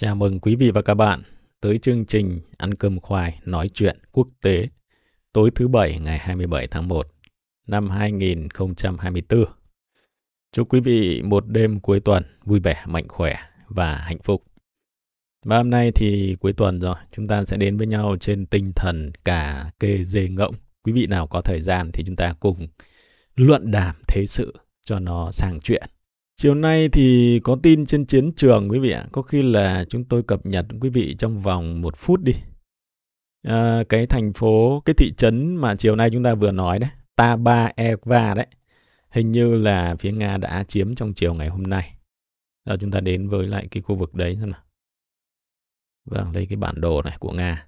Chào mừng quý vị và các bạn tới chương trình Ăn cơm khoai nói chuyện quốc tế tối thứ Bảy ngày 27 tháng 1 năm 2024. Chúc quý vị một đêm cuối tuần vui vẻ, mạnh khỏe và hạnh phúc. Và hôm nay thì cuối tuần rồi, chúng ta sẽ đến với nhau trên tinh thần cả kê dê ngỗng. Quý vị nào có thời gian thì chúng ta cùng luận đàm thế sự cho nó sang chuyện. Chiều nay thì có tin trên chiến trường quý vị ạ. Có khi là chúng tôi cập nhật quý vị trong vòng một phút đi. À, cái thành phố, cái thị trấn mà chiều nay chúng ta vừa nói đấy, Taba Eva đấy. Hình như là phía Nga đã chiếm trong chiều ngày hôm nay. Giờ chúng ta đến với lại cái khu vực đấy xem nào. Vâng, lấy cái bản đồ này của Nga.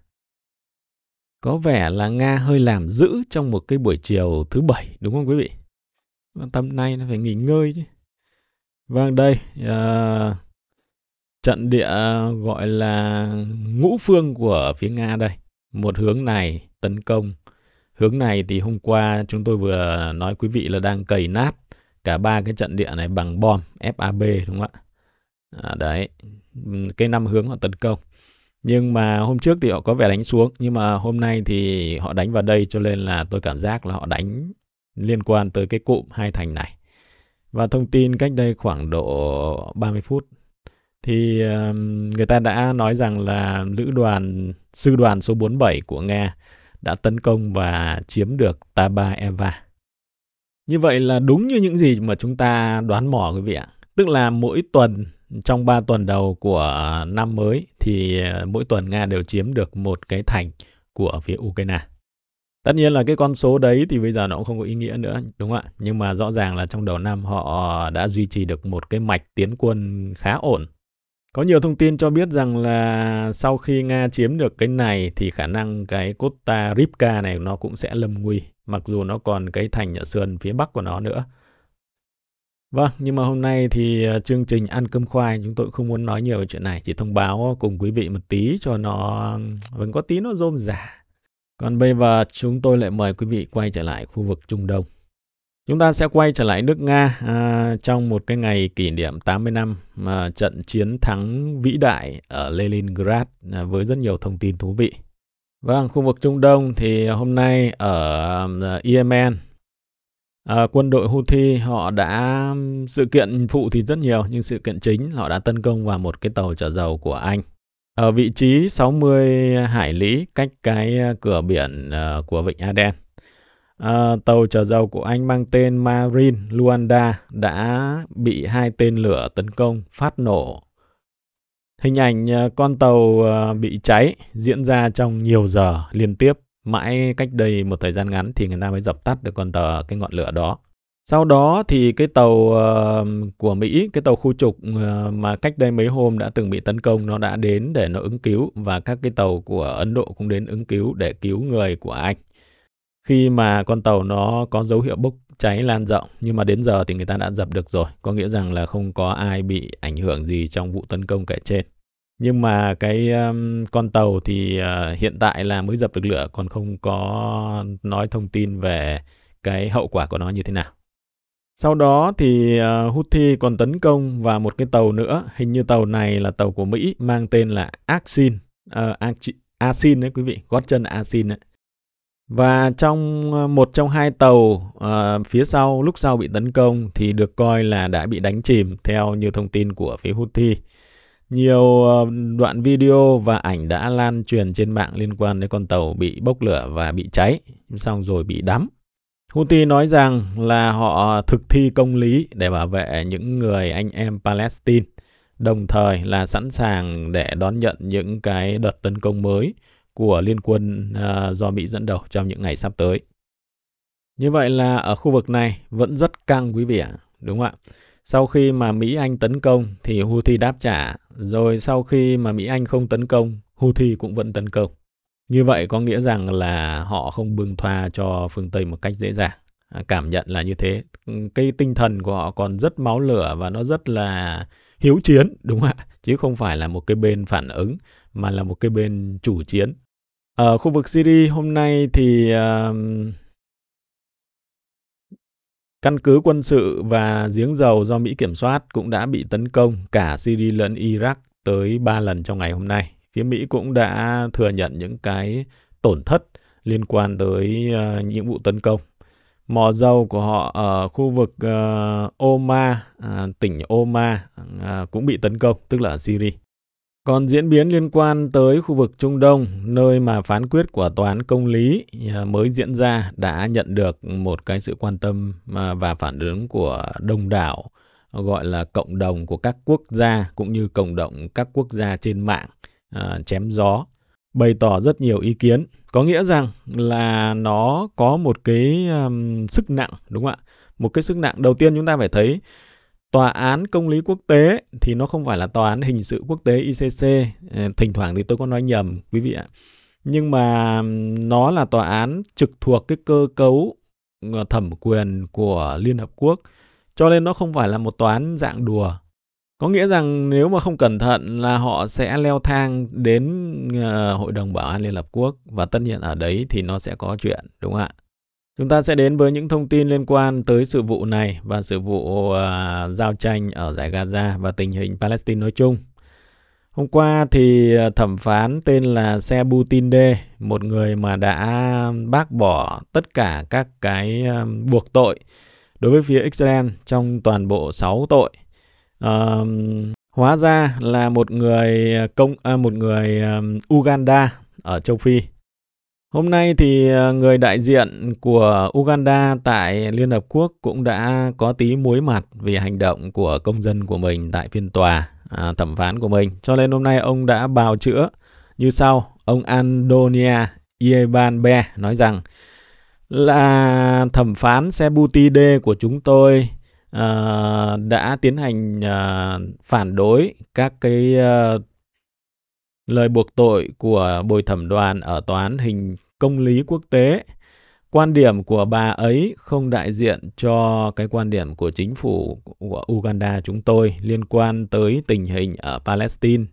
Có vẻ là Nga hơi làm dữ trong một cái buổi chiều thứ bảy, đúng không quý vị? Tầm nay nó phải nghỉ ngơi chứ. Vâng, đây à, trận địa ờ, gọi là ngũ phương của phía Nga đây. Một hướng này tấn công. Hướng này thì hôm qua chúng tôi vừa nói quý vị là đang cầy nát cả ba cái trận địa này bằng bom FAB đúng không ạ? À, đấy, cái năm hướng họ tấn công. Nhưng mà hôm trước thì họ có vẻ đánh xuống, nhưng mà hôm nay thì họ đánh vào đây cho nên là tôi cảm giác là họ đánh liên quan tới cái cụm hai thành này và thông tin cách đây khoảng độ 30 phút thì người ta đã nói rằng là lữ đoàn sư đoàn số 47 của Nga đã tấn công và chiếm được Tabaeva. Như vậy là đúng như những gì mà chúng ta đoán mò quý vị ạ. Tức là mỗi tuần trong 3 tuần đầu của năm mới thì ờ, mỗi tuần Nga đều chiếm được một cái thành của phía Ukraine. Tất nhiên là cái con số đấy thì bây giờ nó cũng không có ý nghĩa nữa, đúng không ạ? Nhưng mà rõ ràng là trong đầu năm họ đã duy trì được một cái mạch tiến quân khá ổn. Có nhiều thông tin cho biết rằng là sau khi Nga chiếm được cái này thì khả năng cái Costa Ripka này nó cũng sẽ lâm nguy, mặc dù nó còn cái thành ở sườn phía bắc của nó nữa. Vâng, nhưng mà hôm nay thì ờ, chương trình ăn cơm khoai chúng tôi không muốn nói nhiều về chuyện này, chỉ thông báo cùng quý vị một tí cho nó vẫn có tí nó rôm rả còn bây giờ chúng tôi lại mời quý vị quay trở lại khu vực Trung Đông. Chúng ta sẽ quay trở lại nước Nga à, trong một cái ngày kỷ niệm 80 năm mà trận chiến thắng vĩ đại ở Leningrad à, với rất nhiều thông tin thú vị. Vâng, khu vực Trung Đông thì hôm nay ở à, Yemen, à, quân đội Houthi họ đã sự kiện phụ thì rất nhiều nhưng sự kiện chính họ đã tấn công vào một cái tàu chở dầu của Anh ở vị trí 60 hải lý cách cái ờ, cửa biển ờ, của Vịnh Aden. À, tàu chở dầu của Anh mang tên Marine Luanda đã bị hai tên lửa tấn công phát nổ. Hình ảnh con tàu bị cháy diễn ra trong nhiều giờ liên tiếp. Mãi cách đây một thời gian ngắn thì người ta mới dập tắt được con tàu cái ngọn lửa đó. Sau đó thì cái tàu ờ, của Mỹ, cái tàu khu trục ờ, mà cách đây mấy hôm đã từng bị tấn công nó đã đến để nó ứng cứu và các cái tàu của Ấn Độ cũng đến ứng cứu để cứu người của Anh. Khi mà con tàu nó có dấu hiệu bốc cháy lan rộng nhưng mà đến giờ thì người ta đã dập được rồi, có nghĩa rằng là không có ai bị ảnh hưởng gì trong vụ tấn công kể trên. Nhưng mà cái con tàu thì ờ, hiện tại là mới dập được lửa còn không có nói thông tin về cái hậu quả của nó như thế nào. Sau đó thì à, Houthi còn tấn công vào một cái tàu nữa, hình như tàu này là tàu của Mỹ mang tên là Axin, uh, à, Asin đấy quý vị, gót chân Asin đấy. Và trong à, một trong hai tàu uh, phía sau lúc sau bị tấn công thì được coi là đã bị đánh chìm theo như thông tin của phía Houthi. Nhiều uh, đoạn video và ảnh đã lan truyền trên mạng liên quan đến con tàu bị bốc lửa và bị cháy, xong rồi bị đắm. Houthi nói rằng là họ thực thi công lý để bảo vệ những người anh em Palestine, đồng thời là sẵn sàng để đón nhận những cái đợt tấn công mới của liên quân ờ, do Mỹ dẫn đầu trong những ngày sắp tới. Như vậy là ở khu vực này vẫn rất căng quý vị ạ, đúng không ạ? Sau khi mà Mỹ Anh tấn công thì Houthi đáp trả, rồi sau khi mà Mỹ Anh không tấn công, Houthi cũng vẫn tấn công. Như vậy có nghĩa rằng là họ không bưng thoa cho phương Tây một cách dễ dàng. À, cảm nhận là như thế. Ừ, cái tinh thần của họ còn rất máu lửa và nó rất là hiếu chiến, đúng không ạ? Chứ không phải là một cái bên phản ứng mà là một cái bên chủ chiến. Ở khu vực Syria hôm nay thì uh, Căn cứ quân sự và giếng dầu do Mỹ kiểm soát cũng đã bị tấn công cả Syria lẫn Iraq tới 3 lần trong ngày hôm nay phía Mỹ cũng đã thừa nhận những cái tổn thất liên quan tới uh, những vụ tấn công. Mò dâu của họ ở khu vực uh, Oma, uh, tỉnh Oma uh, cũng bị tấn công, tức là ở Syria. Còn diễn biến liên quan tới khu vực Trung Đông, nơi mà phán quyết của tòa án công lý mới diễn ra đã nhận được một cái sự quan tâm và phản ứng của đông đảo gọi là cộng đồng của các quốc gia cũng như cộng đồng các quốc gia trên mạng à, chém gió bày tỏ rất nhiều ý kiến có nghĩa rằng là nó có một cái um, sức nặng đúng không ạ một cái sức nặng đầu tiên chúng ta phải thấy tòa án công lý quốc tế thì nó không phải là tòa án hình sự quốc tế ICC à, thỉnh thoảng thì tôi có nói nhầm quý vị ạ nhưng mà um, nó là tòa án trực thuộc cái cơ cấu à, thẩm quyền của Liên Hợp Quốc cho nên nó không phải là một tòa án dạng đùa có nghĩa rằng nếu mà không cẩn thận là họ sẽ leo thang đến uh, hội đồng bảo an liên hợp quốc và tất nhiên ở đấy thì nó sẽ có chuyện đúng không ạ chúng ta sẽ đến với những thông tin liên quan tới sự vụ này và sự vụ uh, giao tranh ở giải gaza và tình hình palestine nói chung Hôm qua thì ờ, thẩm phán tên là Se Butinde, một người mà đã bác bỏ tất cả các cái buộc tội đối với phía Israel trong toàn bộ 6 tội uh, hóa ra là một người ờ, công à, một người um, Uganda ở châu Phi. Hôm nay thì ờ, người đại diện của Uganda tại Liên Hợp Quốc cũng đã có tí muối mặt vì hành động của công dân của mình tại phiên tòa à, thẩm phán của mình. Cho nên hôm nay ông đã bào chữa như sau. Ông Andonia Iebanbe nói rằng là thẩm phán Sebuti D của chúng tôi uh, đã tiến hành uh, phản đối các cái uh, lời buộc tội của bồi thẩm đoàn ở tòa án hình công lý quốc tế. Quan điểm của bà ấy không đại diện cho cái quan điểm của chính phủ của Uganda chúng tôi liên quan tới tình hình ở Palestine.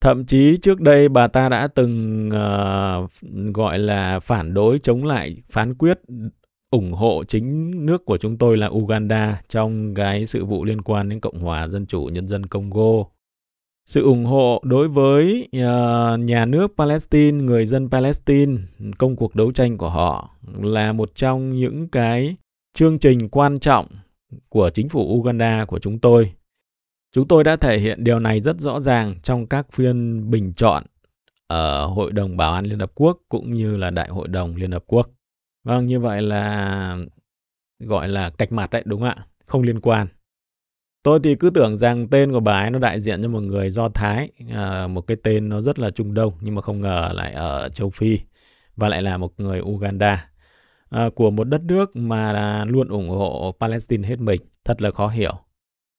Thậm chí trước đây bà ta đã từng uh, gọi là phản đối chống lại phán quyết ủng hộ chính nước của chúng tôi là Uganda trong cái sự vụ liên quan đến Cộng hòa Dân chủ Nhân dân Congo. Sự ủng hộ đối với uh, nhà nước Palestine, người dân Palestine, công cuộc đấu tranh của họ là một trong những cái chương trình quan trọng của chính phủ Uganda của chúng tôi. Chúng tôi đã thể hiện điều này rất rõ ràng trong các phiên bình chọn ở Hội đồng Bảo an Liên Hợp Quốc cũng như là Đại hội đồng Liên Hợp Quốc. Vâng, như vậy là gọi là cạch mặt đấy, đúng không ạ, không liên quan. Tôi thì cứ tưởng rằng tên của bà ấy nó đại diện cho một người Do Thái, à, một cái tên nó rất là Trung Đông, nhưng mà không ngờ lại ở châu Phi và lại là một người Uganda. À, của một đất nước mà luôn ủng hộ Palestine hết mình, thật là khó hiểu.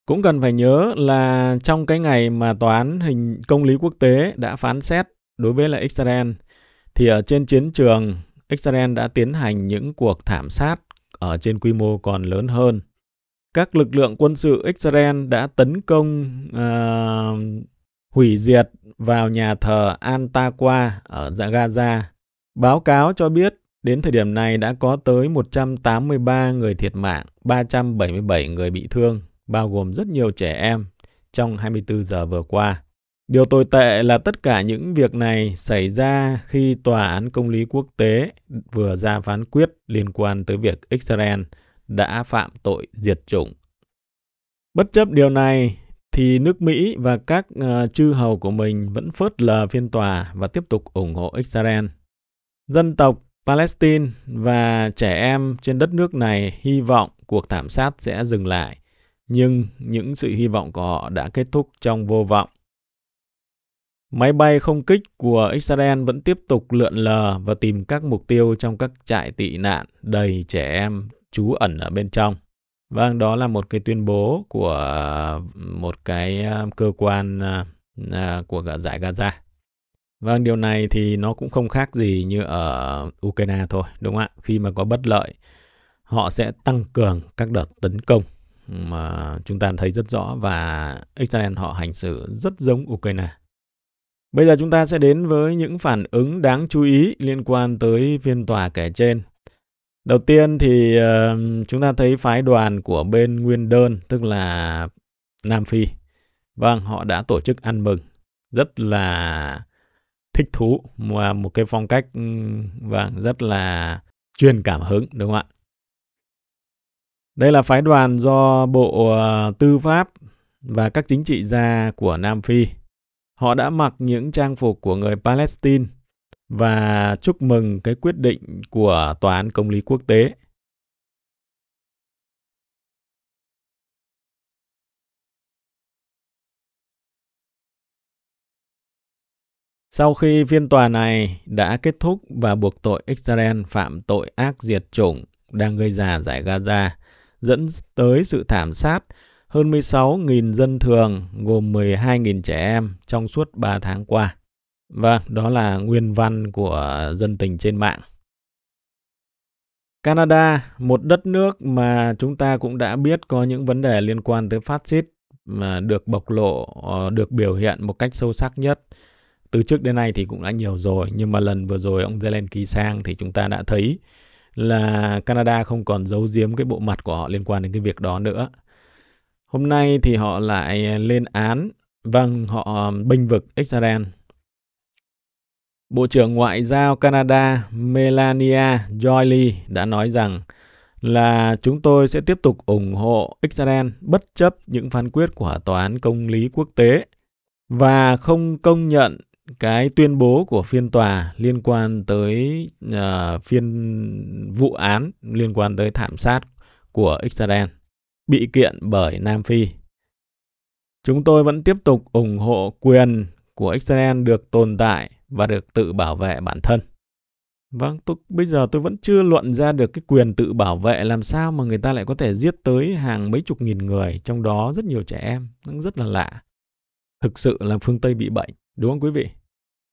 Cũng cần phải nhớ là trong cái ngày mà tòa án hình công lý quốc tế đã phán xét đối với lại Israel thì ở trên chiến trường Israel đã tiến hành những cuộc thảm sát ở trên quy mô còn lớn hơn. Các lực lượng quân sự Israel đã tấn công uh, hủy diệt vào nhà thờ Antakwa ở Gaza. Báo cáo cho biết đến thời điểm này đã có tới 183 người thiệt mạng, 377 người bị thương, bao gồm rất nhiều trẻ em trong 24 giờ vừa qua. Điều tồi tệ là tất cả những việc này xảy ra khi Tòa án Công lý Quốc tế vừa ra phán quyết liên quan tới việc Israel đã phạm tội diệt chủng. Bất chấp điều này, thì nước Mỹ và các uh, chư hầu của mình vẫn phớt lờ phiên tòa và tiếp tục ủng hộ Israel. Dân tộc Palestine và trẻ em trên đất nước này hy vọng cuộc thảm sát sẽ dừng lại, nhưng những sự hy vọng của họ đã kết thúc trong vô vọng Máy bay không kích của Israel vẫn tiếp tục lượn lờ và tìm các mục tiêu trong các trại tị nạn đầy trẻ em trú ẩn ở bên trong. Vâng, đó là một cái tuyên bố của một cái à, cơ quan à, à, của giải Gaza. Vâng, điều này thì nó cũng không khác gì như ở Ukraine thôi, đúng không ạ? Khi mà có bất lợi, họ sẽ tăng cường các đợt tấn công mà chúng ta thấy rất rõ và Israel họ hành xử rất giống Ukraine. Bây giờ chúng ta sẽ đến với những phản ứng đáng chú ý liên quan tới phiên tòa kể trên. Đầu tiên thì ờ, chúng ta thấy phái đoàn của bên Nguyên Đơn, tức là Nam Phi. Vâng, họ đã tổ chức ăn mừng. Rất là thích thú và một cái phong cách ừ, vâng rất là truyền cảm hứng đúng không ạ? Đây là phái đoàn do Bộ ờ, Tư pháp và các chính trị gia của Nam Phi họ đã mặc những trang phục của người Palestine và chúc mừng cái quyết định của Tòa án Công lý Quốc tế. Sau khi phiên tòa này đã kết thúc và buộc tội Israel phạm tội ác diệt chủng đang gây ra giải Gaza, dẫn tới sự thảm sát hơn 16.000 dân thường gồm 12.000 trẻ em trong suốt 3 tháng qua. Vâng, đó là nguyên văn của dân tình trên mạng. Canada, một đất nước mà chúng ta cũng đã biết có những vấn đề liên quan tới phát xít mà được bộc lộ, ờ, được biểu hiện một cách sâu sắc nhất. Từ trước đến nay thì cũng đã nhiều rồi, nhưng mà lần vừa rồi ông Zelensky sang thì chúng ta đã thấy là Canada không còn giấu giếm cái bộ mặt của họ liên quan đến cái việc đó nữa. Hôm nay thì họ lại à, lên án, vâng, họ à, bênh vực Israel. Bộ trưởng Ngoại giao Canada Melania Jolie đã nói rằng là chúng tôi sẽ tiếp tục ủng hộ Israel bất chấp những phán quyết của Tòa án Công lý Quốc tế và không công nhận cái tuyên bố của phiên tòa liên quan tới uh, phiên vụ án liên quan tới thảm sát của Israel bị kiện bởi Nam Phi. Chúng tôi vẫn tiếp tục ủng hộ quyền của Israel được tồn tại và được tự bảo vệ bản thân. Vâng, tôi, bây giờ tôi vẫn chưa luận ra được cái quyền tự bảo vệ làm sao mà người ta lại có thể giết tới hàng mấy chục nghìn người, trong đó rất nhiều trẻ em, rất là lạ. Thực sự là phương Tây bị bệnh, đúng không quý vị?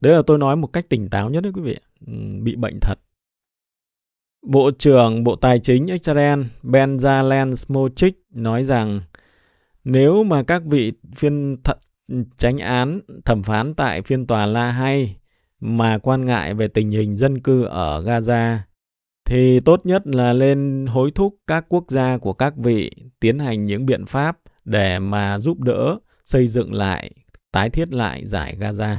Đấy là tôi nói một cách tỉnh táo nhất đấy quý vị, ừ, bị bệnh thật. Bộ trưởng Bộ Tài chính Israel Benjamin Smotrich nói rằng nếu mà các vị phiên th- tránh án thẩm phán tại phiên tòa La Hay mà quan ngại về tình hình dân cư ở Gaza thì tốt nhất là lên hối thúc các quốc gia của các vị tiến hành những biện pháp để mà giúp đỡ xây dựng lại, tái thiết lại giải Gaza.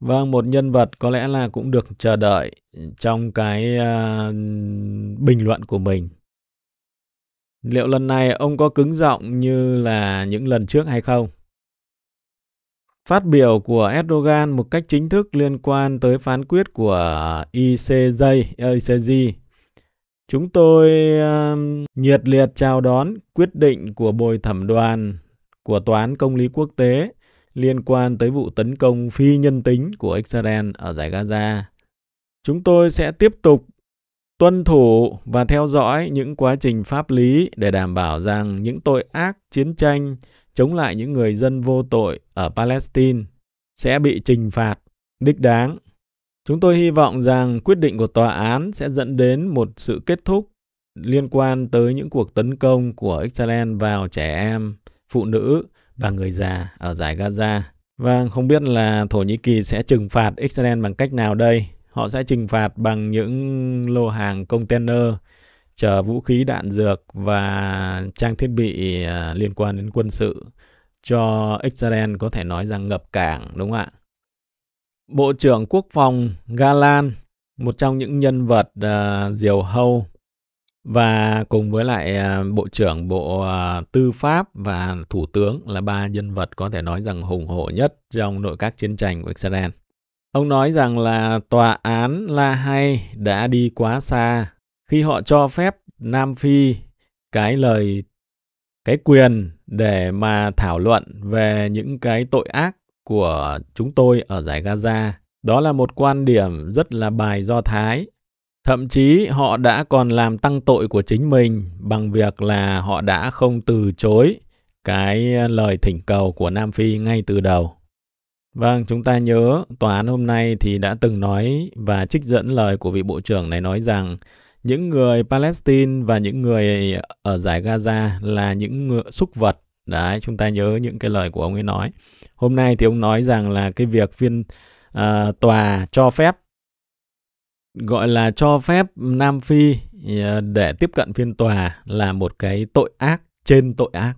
Vâng, một nhân vật có lẽ là cũng được chờ đợi trong cái, a, à, bình luận của mình. Liệu lần này ông có cứng giọng như là những lần trước hay không? Phát biểu của Erdogan một cách chính thức liên quan tới phán quyết của ICJ, ICJ. Chúng tôi uh, nhiệt liệt chào đón quyết định của bồi thẩm đoàn của Tòa án Công lý Quốc tế liên quan tới vụ tấn công phi nhân tính của Israel ở giải Gaza. Chúng tôi sẽ tiếp tục tuân thủ và theo dõi những quá trình pháp lý để đảm bảo rằng những tội ác chiến tranh chống lại những người dân vô tội ở Palestine sẽ bị trừng phạt đích đáng. Chúng tôi hy vọng rằng quyết định của tòa án sẽ dẫn đến một sự kết thúc liên quan tới những cuộc tấn công của Israel vào trẻ em, phụ nữ và người già ở giải Gaza. Và vâng, không biết là Thổ Nhĩ Kỳ sẽ trừng phạt Israel bằng cách nào đây? Họ sẽ trừng phạt bằng những lô hàng container chở vũ khí đạn dược và trang thiết bị à, liên quan đến quân sự cho Israel có thể nói rằng ngập cảng đúng không ạ? Bộ trưởng Quốc phòng Galan, một trong những nhân vật uh, diều hâu và cùng với lại, à, Bộ trưởng Bộ, à, Tư pháp và Thủ tướng là ba nhân vật có thể nói rằng hùng hổ nhất trong nội các chiến tranh của Israel. Ông nói rằng là tòa án La Hay đã đi quá xa khi họ cho phép Nam Phi cái lời cái quyền để mà thảo luận về những cái tội ác của chúng tôi ở giải Gaza. Đó là một quan điểm rất là bài Do Thái Thậm chí họ đã còn làm tăng tội của chính mình bằng việc là họ đã không từ chối cái lời thỉnh cầu của Nam Phi ngay từ đầu. Vâng, chúng ta nhớ tòa án hôm nay thì đã từng nói và trích dẫn lời của vị bộ trưởng này nói rằng những người Palestine và những người ở giải Gaza là những người súc vật. Đấy, chúng ta nhớ những cái lời của ông ấy nói. Hôm nay thì ông nói rằng là cái việc phiên uh, tòa cho phép gọi là cho phép Nam Phi ờ, để tiếp cận phiên tòa là một cái tội ác trên tội ác.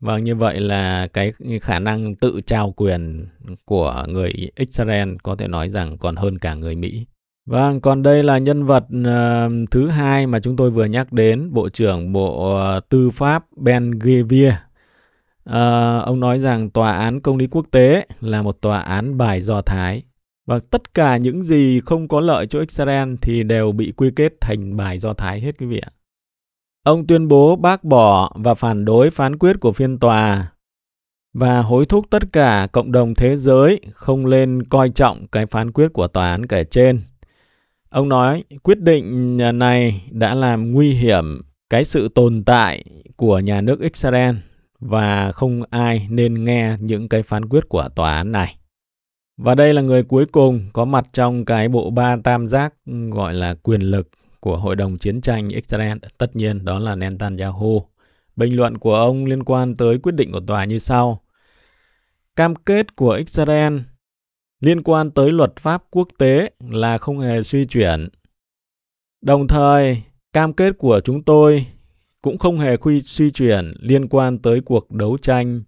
Và vâng, như vậy là cái khả năng tự trao quyền của người Israel có thể nói rằng còn hơn cả người Mỹ. Vâng, còn đây là nhân vật uh, thứ hai mà chúng tôi vừa nhắc đến, Bộ trưởng Bộ ờ, Tư pháp Ben Gvir. Uh, ông nói rằng tòa án công lý quốc tế là một tòa án bài do Thái và tất cả những gì không có lợi cho Israel thì đều bị quy kết thành bài Do Thái hết quý vị ạ. Ông tuyên bố bác bỏ và phản đối phán quyết của phiên tòa và hối thúc tất cả cộng đồng thế giới không lên coi trọng cái phán quyết của tòa án kể trên. Ông nói quyết định này đã làm nguy hiểm cái sự tồn tại của nhà nước Israel và không ai nên nghe những cái phán quyết của tòa án này. Và đây là người cuối cùng có mặt trong cái bộ ba tam giác gọi là quyền lực của Hội đồng Chiến tranh Israel, tất nhiên đó là Netanyahu. Bình luận của ông liên quan tới quyết định của tòa như sau. Cam kết của Israel liên quan tới luật pháp quốc tế là không hề suy chuyển. Đồng thời, cam kết của chúng tôi cũng không hề quy suy chuyển liên quan tới cuộc đấu tranh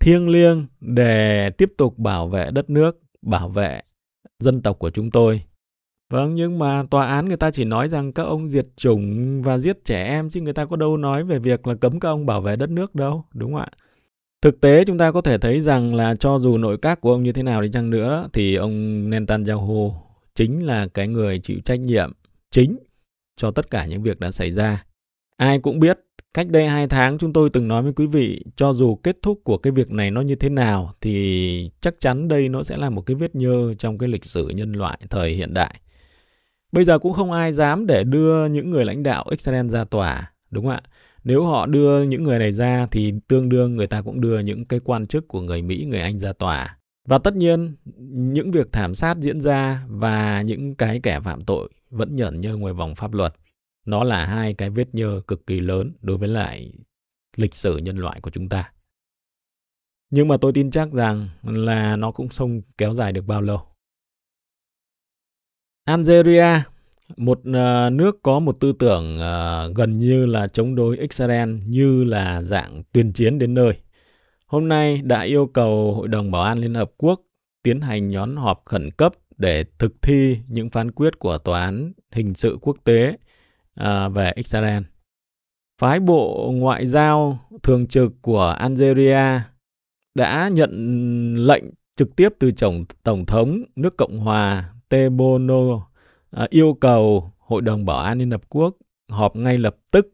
thiêng liêng để tiếp tục bảo vệ đất nước bảo vệ dân tộc của chúng tôi. Vâng, nhưng mà tòa án người ta chỉ nói rằng các ông diệt chủng và giết trẻ em chứ người ta có đâu nói về việc là cấm các ông bảo vệ đất nước đâu, đúng không ạ? Thực tế chúng ta có thể thấy rằng là cho dù nội các của ông như thế nào đi chăng nữa thì ông Netanyahu chính là cái người chịu trách nhiệm chính cho tất cả những việc đã xảy ra. Ai cũng biết Cách đây hai tháng chúng tôi từng nói với quý vị cho dù kết thúc của cái việc này nó như thế nào thì chắc chắn đây nó sẽ là một cái vết nhơ trong cái lịch sử nhân loại thời hiện đại. Bây giờ cũng không ai dám để đưa những người lãnh đạo Israel ra tòa, đúng không ạ? Nếu họ đưa những người này ra thì tương đương người ta cũng đưa những cái quan chức của người Mỹ, người Anh ra tòa. Và tất nhiên, những việc thảm sát diễn ra và những cái kẻ phạm tội vẫn nhởn nhơ ngoài vòng pháp luật nó là hai cái vết nhơ cực kỳ lớn đối với lại lịch sử nhân loại của chúng ta. Nhưng mà tôi tin chắc rằng là nó cũng không kéo dài được bao lâu. Algeria, một ờ, nước có một tư tưởng ờ, gần như là chống đối Israel như là dạng tuyên chiến đến nơi. Hôm nay đã yêu cầu Hội đồng Bảo an Liên Hợp Quốc tiến hành nhóm họp khẩn cấp để thực thi những phán quyết của Tòa án Hình sự Quốc tế à, về Israel. Phái bộ ngoại giao thường trực của Algeria đã nhận lệnh trực tiếp từ tổng, tổng thống nước Cộng hòa Tebono à, yêu cầu Hội đồng Bảo an Liên Hợp Quốc họp ngay lập tức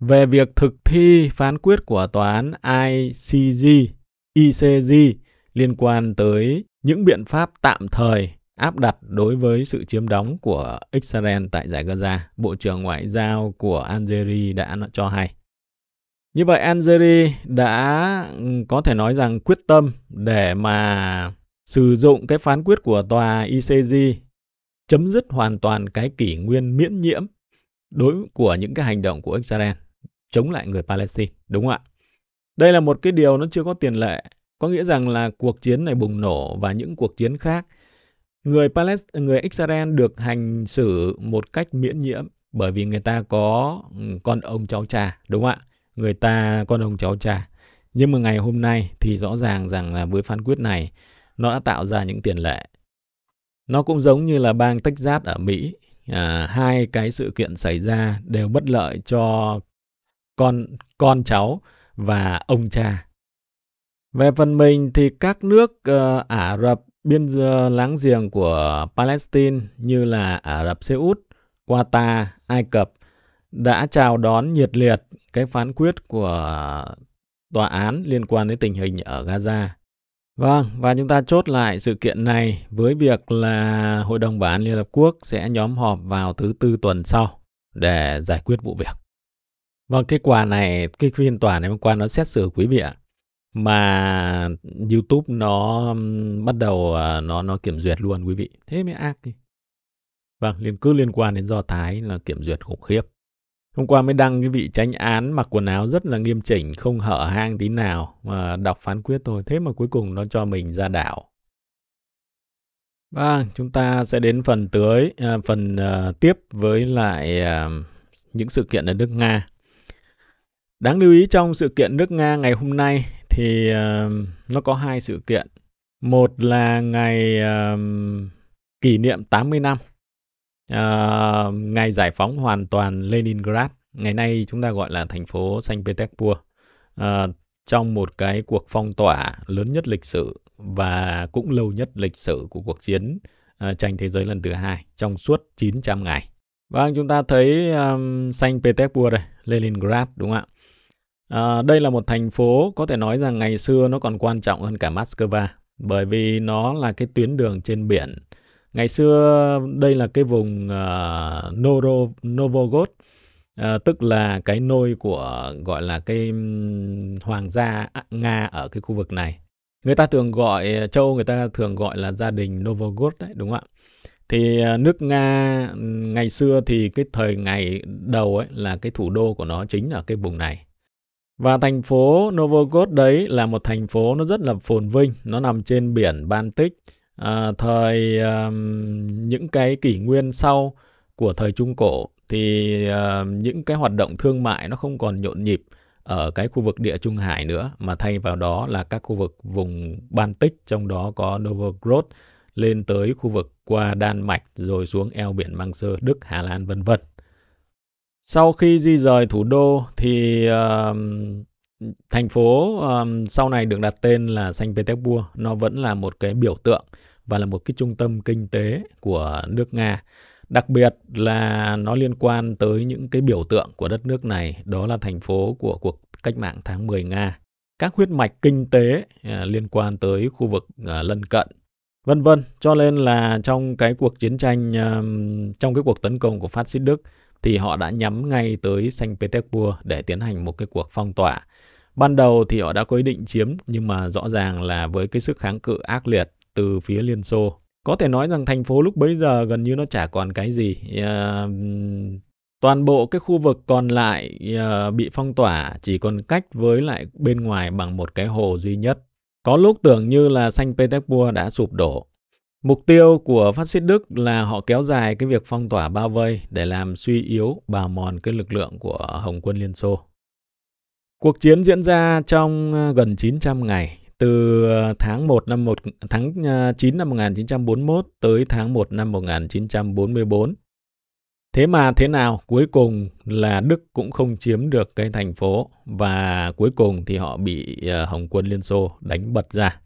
về việc thực thi phán quyết của tòa án ICJ ICG liên quan tới những biện pháp tạm thời áp đặt đối với sự chiếm đóng của Israel tại giải Gaza, Bộ trưởng Ngoại giao của Algeria đã cho hay. Như vậy Algeria đã ừ, có thể nói rằng quyết tâm để mà sử dụng cái phán quyết của tòa ICJ chấm dứt hoàn toàn cái kỷ nguyên miễn nhiễm đối của những cái hành động của Israel chống lại người Palestine, đúng không ạ? Đây là một cái điều nó chưa có tiền lệ, có nghĩa rằng là cuộc chiến này bùng nổ và những cuộc chiến khác người Palestine người Israel được hành xử một cách miễn nhiễm bởi vì người ta có ừ, con ông cháu cha đúng không ạ người ta con ông cháu cha nhưng mà ngày hôm nay thì rõ ràng rằng là với phán quyết này nó đã tạo ra những tiền lệ nó cũng giống như là bang Texas ở Mỹ à, hai cái sự kiện xảy ra đều bất lợi cho con con cháu và ông cha về phần mình thì các nước uh, Ả Rập biên láng giềng của Palestine như là Ả Rập Xê Út, Qatar, Ai Cập đã chào đón nhiệt liệt cái phán quyết của tòa án liên quan đến tình hình ở Gaza. Vâng, và chúng ta chốt lại sự kiện này với việc là Hội đồng Bảo an Liên Hợp Quốc sẽ nhóm họp vào thứ tư tuần sau để giải quyết vụ việc. Vâng, kết quả này, cái phiên tòa này hôm qua nó xét xử quý vị ạ mà YouTube nó bắt đầu ờ, nó nó kiểm duyệt luôn quý vị. Thế mới ác đi. Vâng, liên cứ liên quan đến Do Thái là kiểm duyệt khủng khiếp. Hôm qua mới đăng cái vị tranh án mặc quần áo rất là nghiêm chỉnh, không hở hang tí nào mà đọc phán quyết thôi. Thế mà cuối cùng nó cho mình ra đảo. Vâng, chúng ta sẽ đến phần tới, à, phần à, tiếp với lại à, những sự kiện ở nước Nga. Đáng lưu ý trong sự kiện nước Nga ngày hôm nay thì uh, nó có hai sự kiện. Một là ngày uh, kỷ niệm 80 năm uh, ngày giải phóng hoàn toàn Leningrad. Ngày nay chúng ta gọi là thành phố Saint Petersburg. Uh, trong một cái cuộc phong tỏa lớn nhất lịch sử và cũng lâu nhất lịch sử của cuộc chiến uh, tranh thế giới lần thứ hai trong suốt 900 ngày. Vâng, chúng ta thấy um, Saint Petersburg đây Leningrad đúng không ạ? À, đây là một thành phố có thể nói rằng ngày xưa nó còn quan trọng hơn cả Moscow bởi vì nó là cái tuyến đường trên biển. Ngày xưa đây là cái vùng uh, Noro, Novogod, uh, à, tức là cái nôi của gọi là cái hoàng gia Nga ở cái khu vực này. Người ta thường gọi à, châu người ta thường gọi là gia đình Novogod đấy, đúng không ạ? Thì nước Nga ngày xưa thì cái thời ngày đầu ấy là cái thủ đô của nó chính ở cái vùng này và thành phố Novogod đấy là một thành phố nó rất là phồn vinh, nó nằm trên biển Baltic. À, thời à, những cái kỷ nguyên sau của thời Trung Cổ thì à, những cái hoạt động thương mại nó không còn nhộn nhịp ở cái khu vực địa Trung Hải nữa mà thay vào đó là các khu vực vùng Baltic trong đó có Novgorod lên tới khu vực qua Đan Mạch rồi xuống eo biển Măng Sơ, Đức, Hà Lan vân vân sau khi di rời thủ đô thì uh, thành phố um, sau này được đặt tên là Saint Petersburg nó vẫn là một cái biểu tượng và là một cái trung tâm kinh tế của nước Nga đặc biệt là nó liên quan tới những cái biểu tượng của đất nước này đó là thành phố của cuộc cách mạng tháng 10 Nga các huyết mạch kinh tế uh, liên quan tới khu vực uh, lân cận vân vân cho nên là trong cái cuộc chiến tranh uh, trong cái cuộc tấn công của phát xít Đức thì họ đã nhắm ngay tới Saint Petersburg để tiến hành một cái cuộc phong tỏa. Ban đầu thì họ đã có ý định chiếm nhưng mà rõ ràng là với cái sức kháng cự ác liệt từ phía Liên Xô. Có thể nói rằng thành phố lúc bấy giờ gần như nó chả còn cái gì. Uh, toàn bộ cái khu vực còn lại uh, bị phong tỏa chỉ còn cách với lại bên ngoài bằng một cái hồ duy nhất. Có lúc tưởng như là Saint Petersburg đã sụp đổ, Mục tiêu của phát xít Đức là họ kéo dài cái việc phong tỏa bao vây để làm suy yếu, bào mòn cái lực lượng của Hồng quân Liên Xô. Cuộc chiến diễn ra trong à, gần 900 ngày, từ à, tháng 1 năm 1 tháng 9 à, năm 1941 tới tháng 1 năm 1944. Thế mà thế nào cuối cùng là Đức cũng không chiếm được cái thành phố và cuối cùng thì họ bị Hồng quân Liên Xô đánh bật ra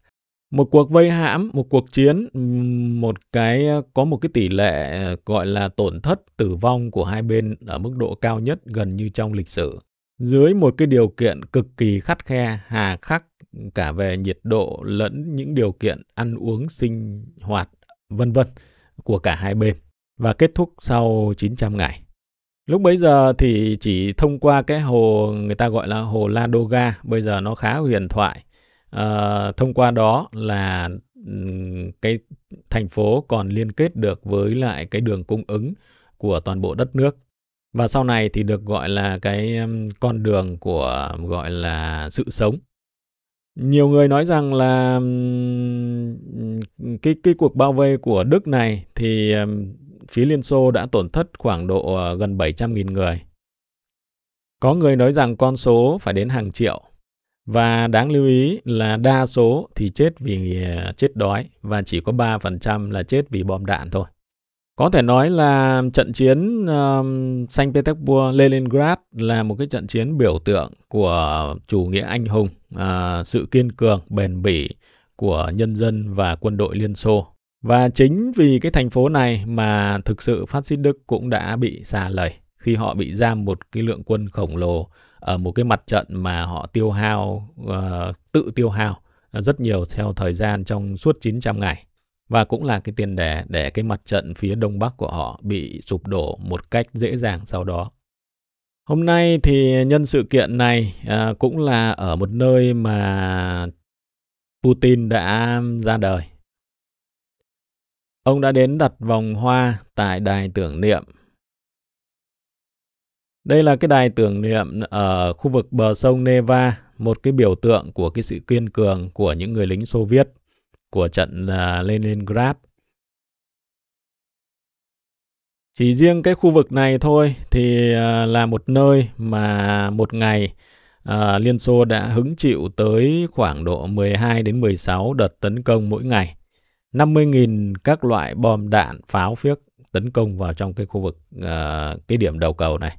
một cuộc vây hãm, một cuộc chiến, một cái ờ, có một cái tỷ lệ ờ, gọi là tổn thất tử vong của hai bên ở mức độ cao nhất gần như trong lịch sử. Dưới một cái điều kiện cực kỳ khắt khe, hà khắc cả về nhiệt độ lẫn những điều kiện ăn uống sinh hoạt vân vân của cả hai bên và kết thúc sau 900 ngày. Lúc bấy giờ thì chỉ thông qua cái hồ người ta gọi là hồ Ladoga, bây giờ nó khá huyền thoại à, thông qua đó là cái thành phố còn liên kết được với lại cái đường cung ứng của toàn bộ đất nước và sau này thì được gọi là cái con đường của gọi là sự sống nhiều người nói rằng là cái cái cuộc bao vây của Đức này thì phía Liên Xô đã tổn thất khoảng độ ờ, gần 700.000 người. Có người nói rằng con số phải đến hàng triệu và đáng lưu ý là đa số thì chết vì à, chết đói và chỉ có 3% là chết vì bom đạn thôi. Có thể nói là trận chiến um, Saint Petersburg Leningrad là một cái trận chiến biểu tượng của chủ nghĩa anh hùng, uh, sự kiên cường, bền bỉ của nhân dân và quân đội Liên Xô. Và chính vì cái thành phố này mà thực sự phát xít Đức cũng đã bị xa lầy khi họ bị giam một cái lượng quân khổng lồ ở một cái mặt trận mà họ tiêu hao uh, tự tiêu hao rất nhiều theo thời gian trong suốt 900 ngày và cũng là cái tiền đề để cái mặt trận phía đông bắc của họ bị sụp đổ một cách dễ dàng sau đó. Hôm nay thì nhân sự kiện này à, cũng là ở một nơi mà Putin đã ra đời. Ông đã đến đặt vòng hoa tại đài tưởng niệm đây là cái đài tưởng niệm ở khu vực bờ sông Neva, một cái biểu tượng của cái sự kiên cường của những người lính Xô Viết của trận à, Leningrad. Chỉ riêng cái khu vực này thôi thì à, là một nơi mà một ngày à, Liên Xô đã hứng chịu tới khoảng độ 12 đến 16 đợt tấn công mỗi ngày. 50.000 các loại bom đạn pháo phiếc tấn công vào trong cái khu vực cái điểm đầu cầu này.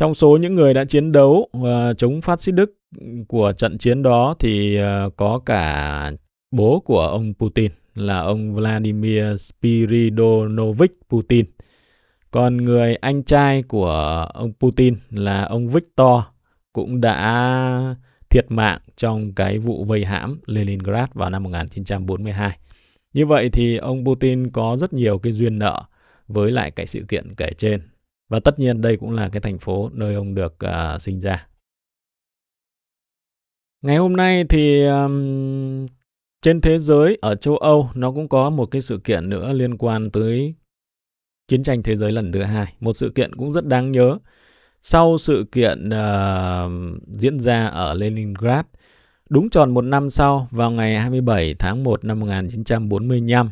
Trong số những người đã chiến đấu uh, chống phát xít Đức của trận chiến đó thì uh, có cả bố của ông Putin là ông Vladimir Spiridonovich Putin. Còn người anh trai của ông Putin là ông Victor cũng đã thiệt mạng trong cái vụ vây hãm Leningrad vào năm 1942. Như vậy thì ông Putin có rất nhiều cái duyên nợ với lại cái sự kiện kể trên và tất nhiên đây cũng là cái thành phố nơi ông được uh, sinh ra. Ngày hôm nay thì um, trên thế giới ở châu Âu nó cũng có một cái sự kiện nữa liên quan tới chiến tranh thế giới lần thứ hai, một sự kiện cũng rất đáng nhớ. Sau sự kiện uh, diễn ra ở Leningrad, đúng tròn một năm sau vào ngày 27 tháng 1 năm 1945,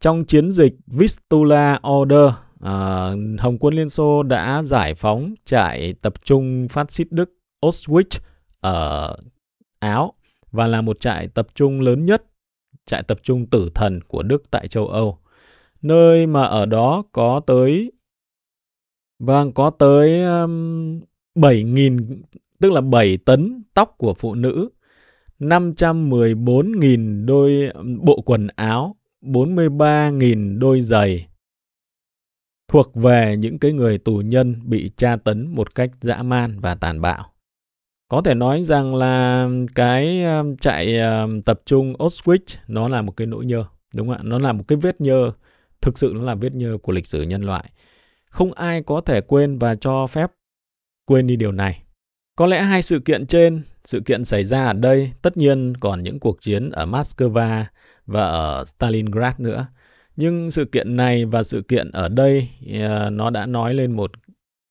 trong chiến dịch Vistula Order à, Hồng quân Liên Xô đã giải phóng trại tập trung phát xít Đức Auschwitz ở Áo và là một trại tập trung lớn nhất, trại tập trung tử thần của Đức tại châu Âu. Nơi mà ở đó có tới vâng có tới um, 7.000 tức là 7 tấn tóc của phụ nữ, 514.000 đôi bộ quần áo, 43.000 đôi giày, thuộc về những cái người tù nhân bị tra tấn một cách dã man và tàn bạo. Có thể nói rằng là cái um, trại um, tập trung Auschwitz nó là một cái nỗi nhơ, đúng không ạ? Nó là một cái vết nhơ, thực sự nó là vết nhơ của lịch sử nhân loại. Không ai có thể quên và cho phép quên đi điều này. Có lẽ hai sự kiện trên, sự kiện xảy ra ở đây, tất nhiên còn những cuộc chiến ở Moscow và ở Stalingrad nữa nhưng sự kiện này và sự kiện ở đây à, nó đã nói lên một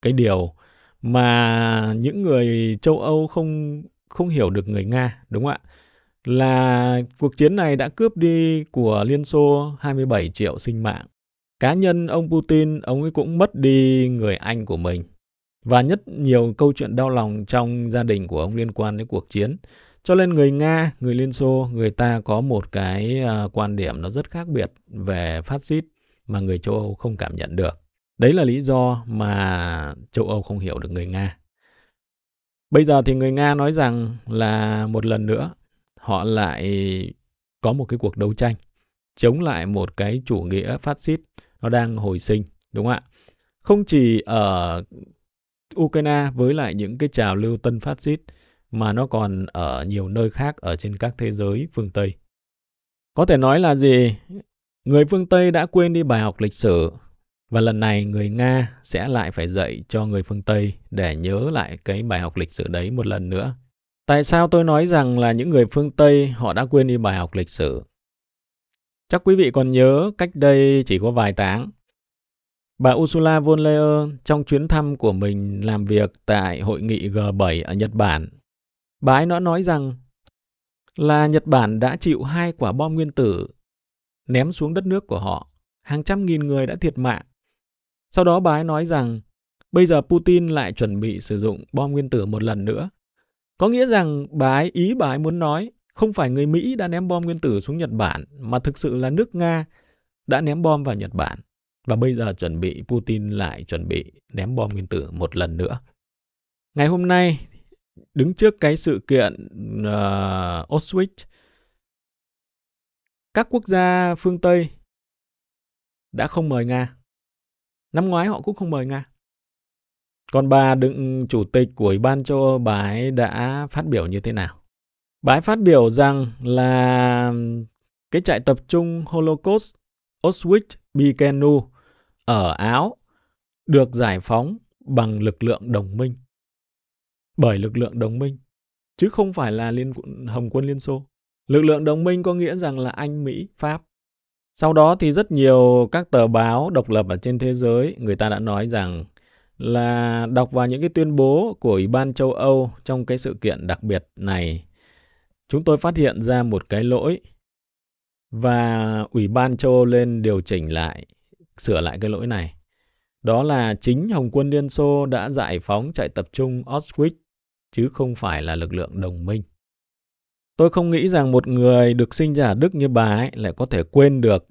cái điều mà những người châu Âu không không hiểu được người Nga đúng không ạ? Là cuộc chiến này đã cướp đi của Liên Xô 27 triệu sinh mạng. Cá nhân ông Putin ông ấy cũng mất đi người anh của mình. Và nhất nhiều câu chuyện đau lòng trong gia đình của ông liên quan đến cuộc chiến. Cho nên người Nga, người Liên Xô, người ta có một cái à, quan điểm nó rất khác biệt về phát xít mà người châu Âu không cảm nhận được. Đấy là lý do mà châu Âu không hiểu được người Nga. Bây giờ thì người Nga nói rằng là một lần nữa họ lại có một cái cuộc đấu tranh chống lại một cái chủ nghĩa phát xít nó đang hồi sinh, đúng không ạ? Không chỉ ở Ukraine với lại những cái trào lưu tân phát xít mà nó còn ở nhiều nơi khác ở trên các thế giới phương Tây. Có thể nói là gì? Người phương Tây đã quên đi bài học lịch sử và lần này người Nga sẽ lại phải dạy cho người phương Tây để nhớ lại cái bài học lịch sử đấy một lần nữa. Tại sao tôi nói rằng là những người phương Tây họ đã quên đi bài học lịch sử? Chắc quý vị còn nhớ cách đây chỉ có vài tháng, Bà Ursula von Leyen trong chuyến thăm của mình làm việc tại hội nghị G7 ở Nhật Bản Bà ấy nó nói rằng là Nhật Bản đã chịu hai quả bom nguyên tử ném xuống đất nước của họ. Hàng trăm nghìn người đã thiệt mạng. Sau đó bà ấy nói rằng bây giờ Putin lại chuẩn bị sử dụng bom nguyên tử một lần nữa. Có nghĩa rằng bà ấy ý bà ấy muốn nói không phải người Mỹ đã ném bom nguyên tử xuống Nhật Bản mà thực sự là nước Nga đã ném bom vào Nhật Bản và bây giờ chuẩn bị Putin lại chuẩn bị ném bom nguyên tử một lần nữa. Ngày hôm nay đứng trước cái sự kiện uh, Auschwitz các quốc gia phương Tây đã không mời Nga. Năm ngoái họ cũng không mời Nga. Còn bà đựng chủ tịch của Ủy ban châu Âu bà ấy đã phát biểu như thế nào? Bà ấy phát biểu rằng là cái trại tập trung Holocaust Auschwitz-Birkenau ở Áo được giải phóng bằng lực lượng đồng minh bởi lực lượng đồng minh, chứ không phải là liên Hồng quân Liên Xô. Lực lượng đồng minh có nghĩa rằng là Anh, Mỹ, Pháp. Sau đó thì rất nhiều các tờ báo độc lập ở trên thế giới, người ta đã nói rằng là đọc vào những cái tuyên bố của Ủy ban châu Âu trong cái sự kiện đặc biệt này, chúng tôi phát hiện ra một cái lỗi và Ủy ban châu Âu lên điều chỉnh lại, sửa lại cái lỗi này. Đó là chính Hồng quân Liên Xô đã giải phóng trại tập trung Auschwitz chứ không phải là lực lượng đồng minh. Tôi không nghĩ rằng một người được sinh ra Đức như bà ấy lại có thể quên được,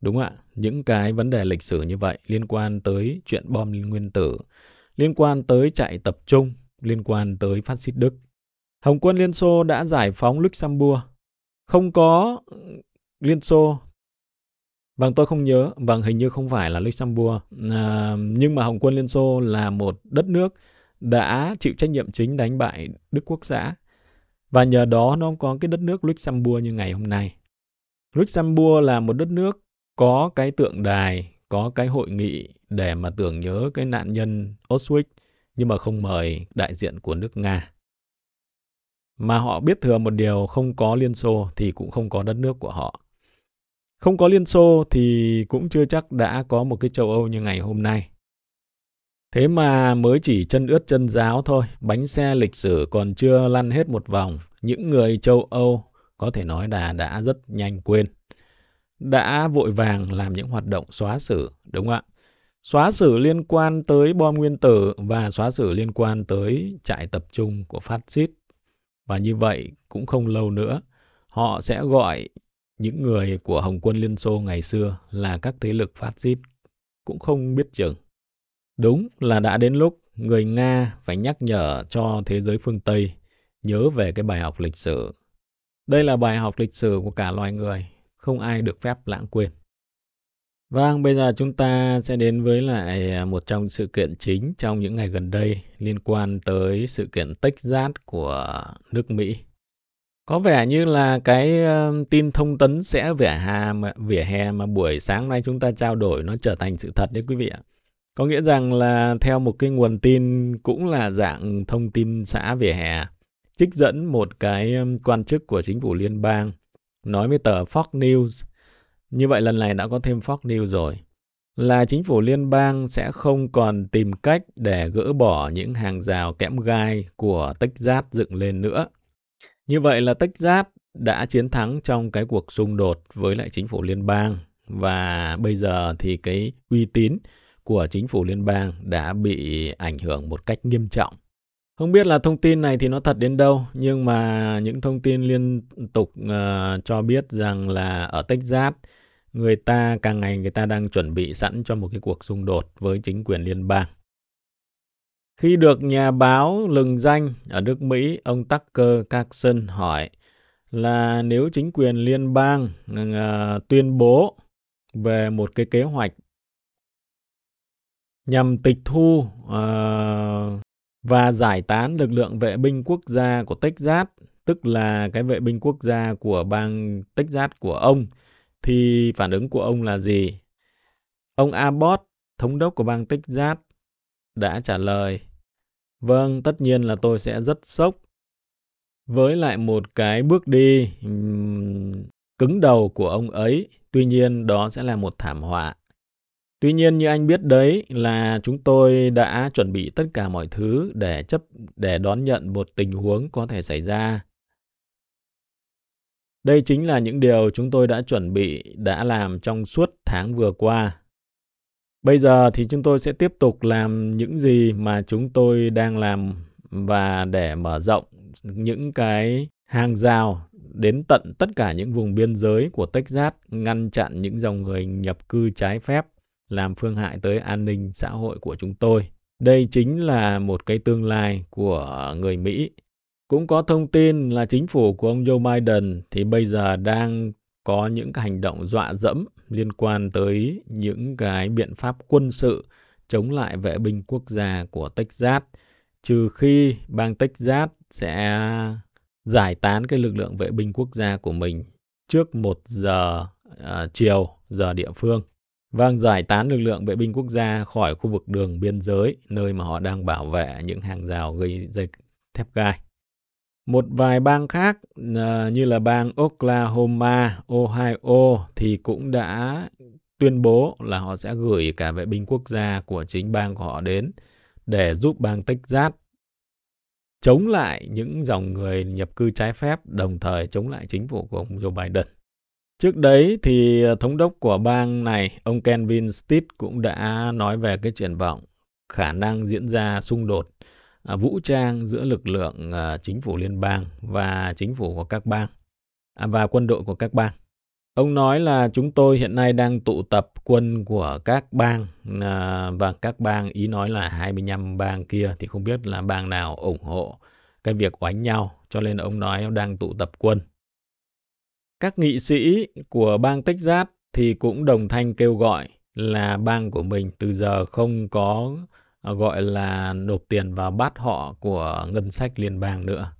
đúng ạ, những cái vấn đề lịch sử như vậy liên quan tới chuyện bom nguyên tử, liên quan tới chạy tập trung, liên quan tới phát xít Đức. Hồng quân Liên Xô đã giải phóng Luxembourg. Không có Liên Xô. Vâng, tôi không nhớ. Vâng, hình như không phải là Luxembourg. À, nhưng mà Hồng quân Liên Xô là một đất nước đã chịu trách nhiệm chính đánh bại Đức Quốc xã. Và nhờ đó nó có cái đất nước Luxembourg như ngày hôm nay. Luxembourg là một đất nước có cái tượng đài, có cái hội nghị để mà tưởng nhớ cái nạn nhân Auschwitz nhưng mà không mời đại diện của nước Nga. Mà họ biết thừa một điều không có Liên Xô thì cũng không có đất nước của họ. Không có Liên Xô thì cũng chưa chắc đã có một cái châu Âu như ngày hôm nay. Thế mà mới chỉ chân ướt chân giáo thôi, bánh xe lịch sử còn chưa lăn hết một vòng. Những người châu Âu có thể nói là đã rất nhanh quên. Đã vội vàng làm những hoạt động xóa xử, đúng không ạ? Xóa xử liên quan tới bom nguyên tử và xóa xử liên quan tới trại tập trung của phát xít. Và như vậy cũng không lâu nữa, họ sẽ gọi những người của Hồng quân Liên Xô ngày xưa là các thế lực phát xít cũng không biết chừng. Đúng là đã đến lúc người Nga phải nhắc nhở cho thế giới phương Tây nhớ về cái bài học lịch sử. Đây là bài học lịch sử của cả loài người, không ai được phép lãng quên. Vâng, bây giờ chúng ta sẽ đến với lại à, một trong sự kiện chính trong những ngày gần đây liên quan tới sự kiện Texas của nước Mỹ. Có vẻ như là cái ờ, tin thông tấn sẽ vỉa hè mà, vỉa hè mà buổi sáng nay chúng ta trao đổi nó trở thành sự thật đấy quý vị ạ. Có nghĩa rằng là theo một cái nguồn tin cũng là dạng thông tin xã về hè, trích dẫn một cái quan chức của chính phủ liên bang nói với tờ Fox News. Như vậy lần này đã có thêm Fox News rồi. Là chính phủ liên bang sẽ không còn tìm cách để gỡ bỏ những hàng rào kẽm gai của Texas dựng lên nữa. Như vậy là Texas đã chiến thắng trong cái cuộc xung đột với lại chính phủ liên bang và bây giờ thì cái uy tín của chính phủ liên bang đã bị ảnh hưởng một cách nghiêm trọng. Không biết là thông tin này thì nó thật đến đâu, nhưng mà những thông tin liên tục uh, cho biết rằng là ở Texas, người ta càng ngày người ta đang chuẩn bị sẵn cho một cái cuộc xung đột với chính quyền liên bang. Khi được nhà báo lừng danh ở nước Mỹ, ông Tucker Carlson hỏi là nếu chính quyền liên bang uh, tuyên bố về một cái kế hoạch nhằm tịch thu uh, và giải tán lực lượng vệ binh quốc gia của Texas, tức là cái vệ binh quốc gia của bang Texas của ông, thì phản ứng của ông là gì? Ông Abbott, thống đốc của bang Texas, đã trả lời, vâng, tất nhiên là tôi sẽ rất sốc với lại một cái bước đi um, cứng đầu của ông ấy, tuy nhiên đó sẽ là một thảm họa Tuy nhiên như anh biết đấy là chúng tôi đã chuẩn bị tất cả mọi thứ để chấp để đón nhận một tình huống có thể xảy ra. Đây chính là những điều chúng tôi đã chuẩn bị đã làm trong suốt tháng vừa qua. Bây giờ thì chúng tôi sẽ tiếp tục làm những gì mà chúng tôi đang làm và để mở rộng những cái hàng rào đến tận tất cả những vùng biên giới của Texas ngăn chặn những dòng người nhập cư trái phép làm phương hại tới an ninh xã hội của chúng tôi. Đây chính là một cái tương lai của người Mỹ. Cũng có thông tin là chính phủ của ông Joe Biden thì bây giờ đang có những cái hành động dọa dẫm liên quan tới những cái biện pháp quân sự chống lại vệ binh quốc gia của Texas, trừ khi bang Texas sẽ giải tán cái lực lượng vệ binh quốc gia của mình trước 1 giờ à, chiều giờ địa phương. Vâng, giải tán lực lượng vệ binh quốc gia khỏi khu vực đường biên giới, nơi mà họ đang bảo vệ những hàng rào gây dây thép gai. Một vài bang khác à, như là bang Oklahoma, Ohio thì cũng đã tuyên bố là họ sẽ gửi cả vệ binh quốc gia của chính bang của họ đến để giúp bang Texas chống lại những dòng người nhập cư trái phép đồng thời chống lại chính phủ của ông Joe Biden. Trước đấy thì ờ, thống đốc của bang này, ông Kenvin Stitt cũng đã nói về cái triển vọng khả năng diễn ra xung đột à, vũ trang giữa lực lượng ờ, chính phủ liên bang và chính phủ của các bang à, và quân đội của các bang. Ông nói là chúng tôi hiện nay đang tụ tập quân của các bang ờ, và các bang ý nói là 25 bang kia thì không biết là bang nào ủng hộ cái việc oánh nhau cho nên ông nói ông đang tụ tập quân các nghị sĩ của bang Texas thì cũng đồng thanh kêu gọi là bang của mình từ giờ không có à, gọi là nộp tiền vào bát họ của ngân sách liên bang nữa.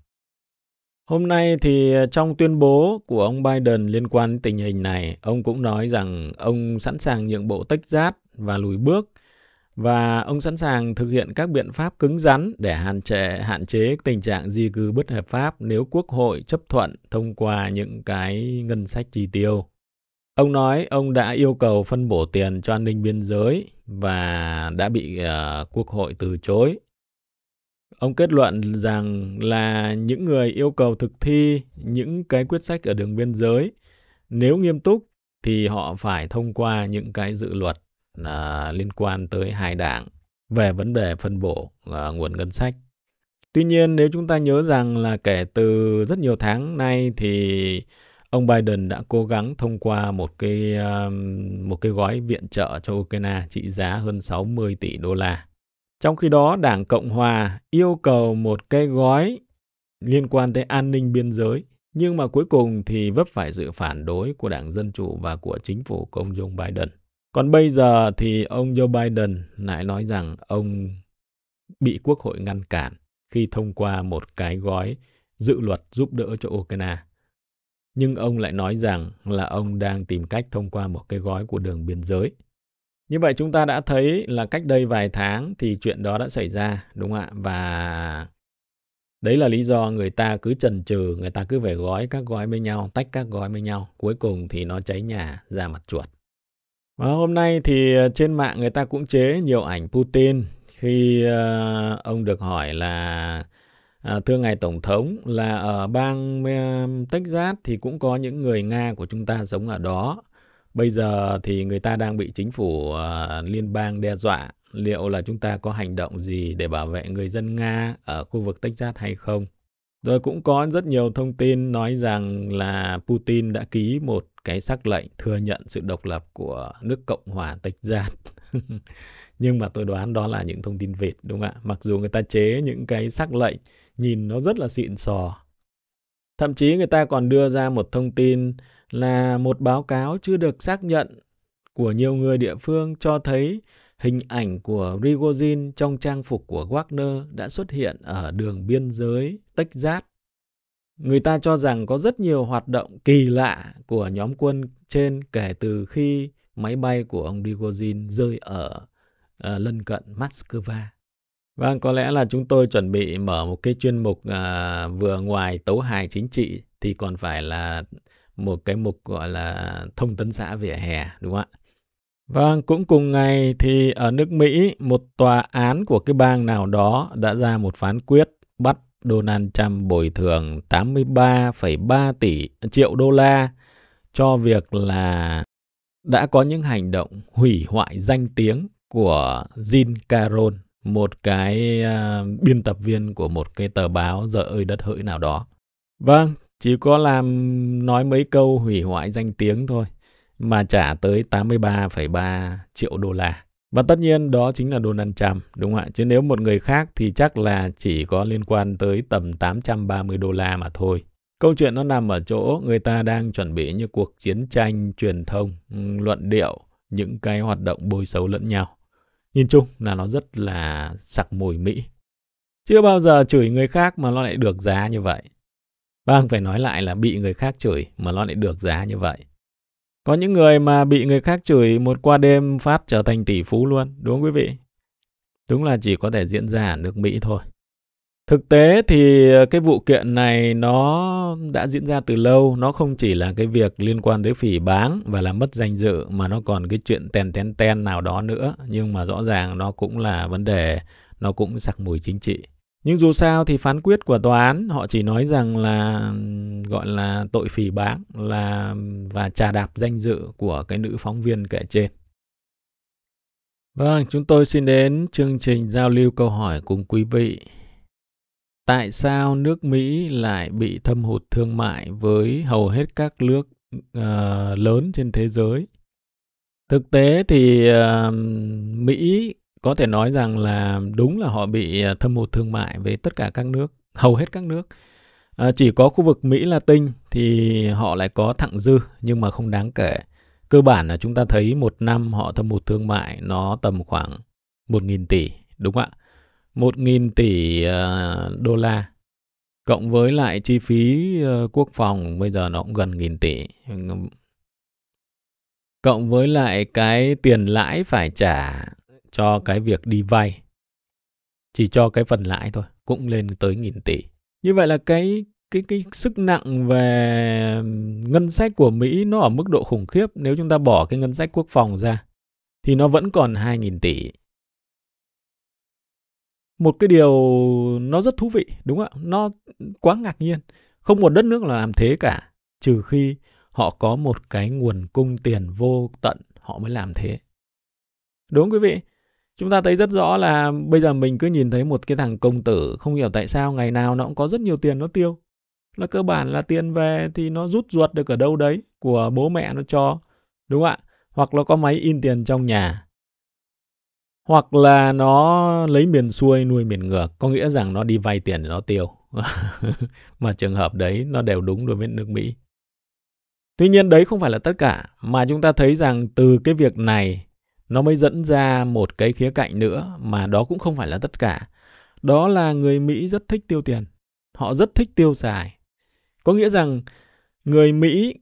Hôm nay thì trong tuyên bố của ông Biden liên quan tình hình này, ông cũng nói rằng ông sẵn sàng nhượng bộ Texas và lùi bước và ông sẵn sàng thực hiện các biện pháp cứng rắn để hạn chế hạn chế tình trạng di cư bất hợp pháp nếu quốc hội chấp thuận thông qua những cái ngân sách chi tiêu. Ông nói ông đã yêu cầu phân bổ tiền cho an ninh biên giới và đã bị uh, quốc hội từ chối. Ông kết luận rằng là những người yêu cầu thực thi những cái quyết sách ở đường biên giới nếu nghiêm túc thì họ phải thông qua những cái dự luật à, liên quan tới hai đảng về vấn đề phân bổ à, nguồn ngân sách. Tuy nhiên nếu chúng ta nhớ rằng là kể từ rất nhiều tháng nay thì ông Biden đã cố gắng thông qua một cái à, một cái gói viện trợ cho Ukraine trị giá hơn 60 tỷ đô la. Trong khi đó, Đảng Cộng hòa yêu cầu một cái gói liên quan tới an ninh biên giới, nhưng mà cuối cùng thì vấp phải sự phản đối của Đảng Dân chủ và của chính phủ của ông Joe Biden. Còn bây giờ thì ông Joe Biden lại nói rằng ông bị quốc hội ngăn cản khi thông qua một cái gói dự luật giúp đỡ cho Ukraine. Nhưng ông lại nói rằng là ông đang tìm cách thông qua một cái gói của đường biên giới. Như vậy chúng ta đã thấy là cách đây vài tháng thì chuyện đó đã xảy ra, đúng không ạ? Và đấy là lý do người ta cứ chần chừ, người ta cứ về gói các gói với nhau, tách các gói với nhau. Cuối cùng thì nó cháy nhà ra mặt chuột. Và hôm nay thì ờ, trên mạng người ta cũng chế nhiều ảnh Putin khi uh, ông được hỏi là À, thưa ngài tổng thống là ở bang uh, Texas thì cũng có những người Nga của chúng ta sống ở đó. Bây giờ thì người ta đang bị chính phủ uh, liên bang đe dọa, liệu là chúng ta có hành động gì để bảo vệ người dân Nga ở khu vực Texas hay không? Rồi cũng có rất nhiều thông tin nói rằng là Putin đã ký một cái sắc lệnh thừa nhận sự độc lập của nước Cộng hòa Tách Giác. Nhưng mà tôi đoán đó là những thông tin Việt đúng không ạ? Mặc dù người ta chế những cái sắc lệnh nhìn nó rất là xịn sò. Thậm chí người ta còn đưa ra một thông tin là một báo cáo chưa được xác nhận của nhiều người địa phương cho thấy hình ảnh của Rigozin trong trang phục của Wagner đã xuất hiện ở đường biên giới Tách Giác người ta cho rằng có rất nhiều hoạt động kỳ lạ của nhóm quân trên kể từ khi máy bay của ông Rigozin rơi ở à, lân cận Moscow. Vâng, có lẽ là chúng tôi chuẩn bị mở một cái chuyên mục à, vừa ngoài tấu hài chính trị thì còn phải là một cái mục gọi là thông tấn xã vỉa hè, đúng không ạ? Vâng, cũng cùng ngày thì ở nước Mỹ, một tòa án của cái bang nào đó đã ra một phán quyết bắt Donald Trump bồi thường 83,3 tỷ triệu đô la cho việc là đã có những hành động hủy hoại danh tiếng của Jim Caron, một cái uh, biên tập viên của một cái tờ báo giờ ơi đất hỡi nào đó. Vâng, chỉ có làm nói mấy câu hủy hoại danh tiếng thôi mà trả tới 83,3 triệu đô la. Và tất nhiên đó chính là Donald Trump, đúng không ạ? Chứ nếu một người khác thì chắc là chỉ có liên quan tới tầm 830 đô la mà thôi. Câu chuyện nó nằm ở chỗ người ta đang chuẩn bị như cuộc chiến tranh truyền thông, luận điệu, những cái hoạt động bôi xấu lẫn nhau. Nhìn chung là nó rất là sặc mùi Mỹ. Chưa bao giờ chửi người khác mà nó lại được giá như vậy. Vâng, phải nói lại là bị người khác chửi mà nó lại được giá như vậy. Có những người mà bị người khác chửi một qua đêm phát trở thành tỷ phú luôn, đúng không quý vị? Đúng là chỉ có thể diễn ra ở nước Mỹ thôi. Thực tế thì ờ, cái vụ kiện này nó đã diễn ra từ lâu, nó không chỉ là cái việc liên quan tới phỉ báng và là mất danh dự mà nó còn cái chuyện ten ten ten nào đó nữa, nhưng mà rõ ràng nó cũng là vấn đề nó cũng sặc mùi chính trị nhưng dù sao thì phán quyết của tòa án họ chỉ nói rằng là gọi là tội phỉ báng là và trà đạp danh dự của cái nữ phóng viên kể trên. Vâng, chúng tôi xin đến chương trình giao lưu câu hỏi cùng quý vị. Tại sao nước Mỹ lại bị thâm hụt thương mại với hầu hết các nước uh, lớn trên thế giới? Thực tế thì uh, Mỹ có thể nói rằng là đúng là họ bị à, thâm hụt thương mại với tất cả các nước hầu hết các nước à, chỉ có khu vực mỹ latin thì họ lại có thặng dư nhưng mà không đáng kể cơ bản là chúng ta thấy một năm họ thâm hụt thương mại nó tầm khoảng 1.000 tỷ đúng không ạ 1.000 tỷ uh, đô la cộng với lại chi phí uh, quốc phòng bây giờ nó cũng gần nghìn tỷ cộng với lại cái tiền lãi phải trả cho cái việc đi vay chỉ cho cái phần lãi thôi cũng lên tới nghìn tỷ như vậy là cái cái cái sức nặng về ngân sách của Mỹ nó ở mức độ khủng khiếp nếu chúng ta bỏ cái ngân sách quốc phòng ra thì nó vẫn còn 2.000 tỷ. Một cái điều nó rất thú vị đúng không ạ? Nó quá ngạc nhiên. Không một đất nước là làm thế cả trừ khi họ có một cái nguồn cung tiền vô tận họ mới làm thế. Đúng không, quý vị? chúng ta thấy rất rõ là bây giờ mình cứ nhìn thấy một cái thằng công tử không hiểu tại sao ngày nào nó cũng có rất nhiều tiền nó tiêu là cơ bản là tiền về thì nó rút ruột được ở đâu đấy của bố mẹ nó cho đúng không ạ hoặc nó có máy in tiền trong nhà hoặc là nó lấy miền xuôi nuôi miền ngược có nghĩa rằng nó đi vay tiền để nó tiêu mà trường hợp đấy nó đều đúng đối với nước mỹ tuy nhiên đấy không phải là tất cả mà chúng ta thấy rằng từ cái việc này nó mới dẫn ra một cái khía cạnh nữa mà đó cũng không phải là tất cả. Đó là người Mỹ rất thích tiêu tiền. Họ rất thích tiêu xài. Có nghĩa rằng người Mỹ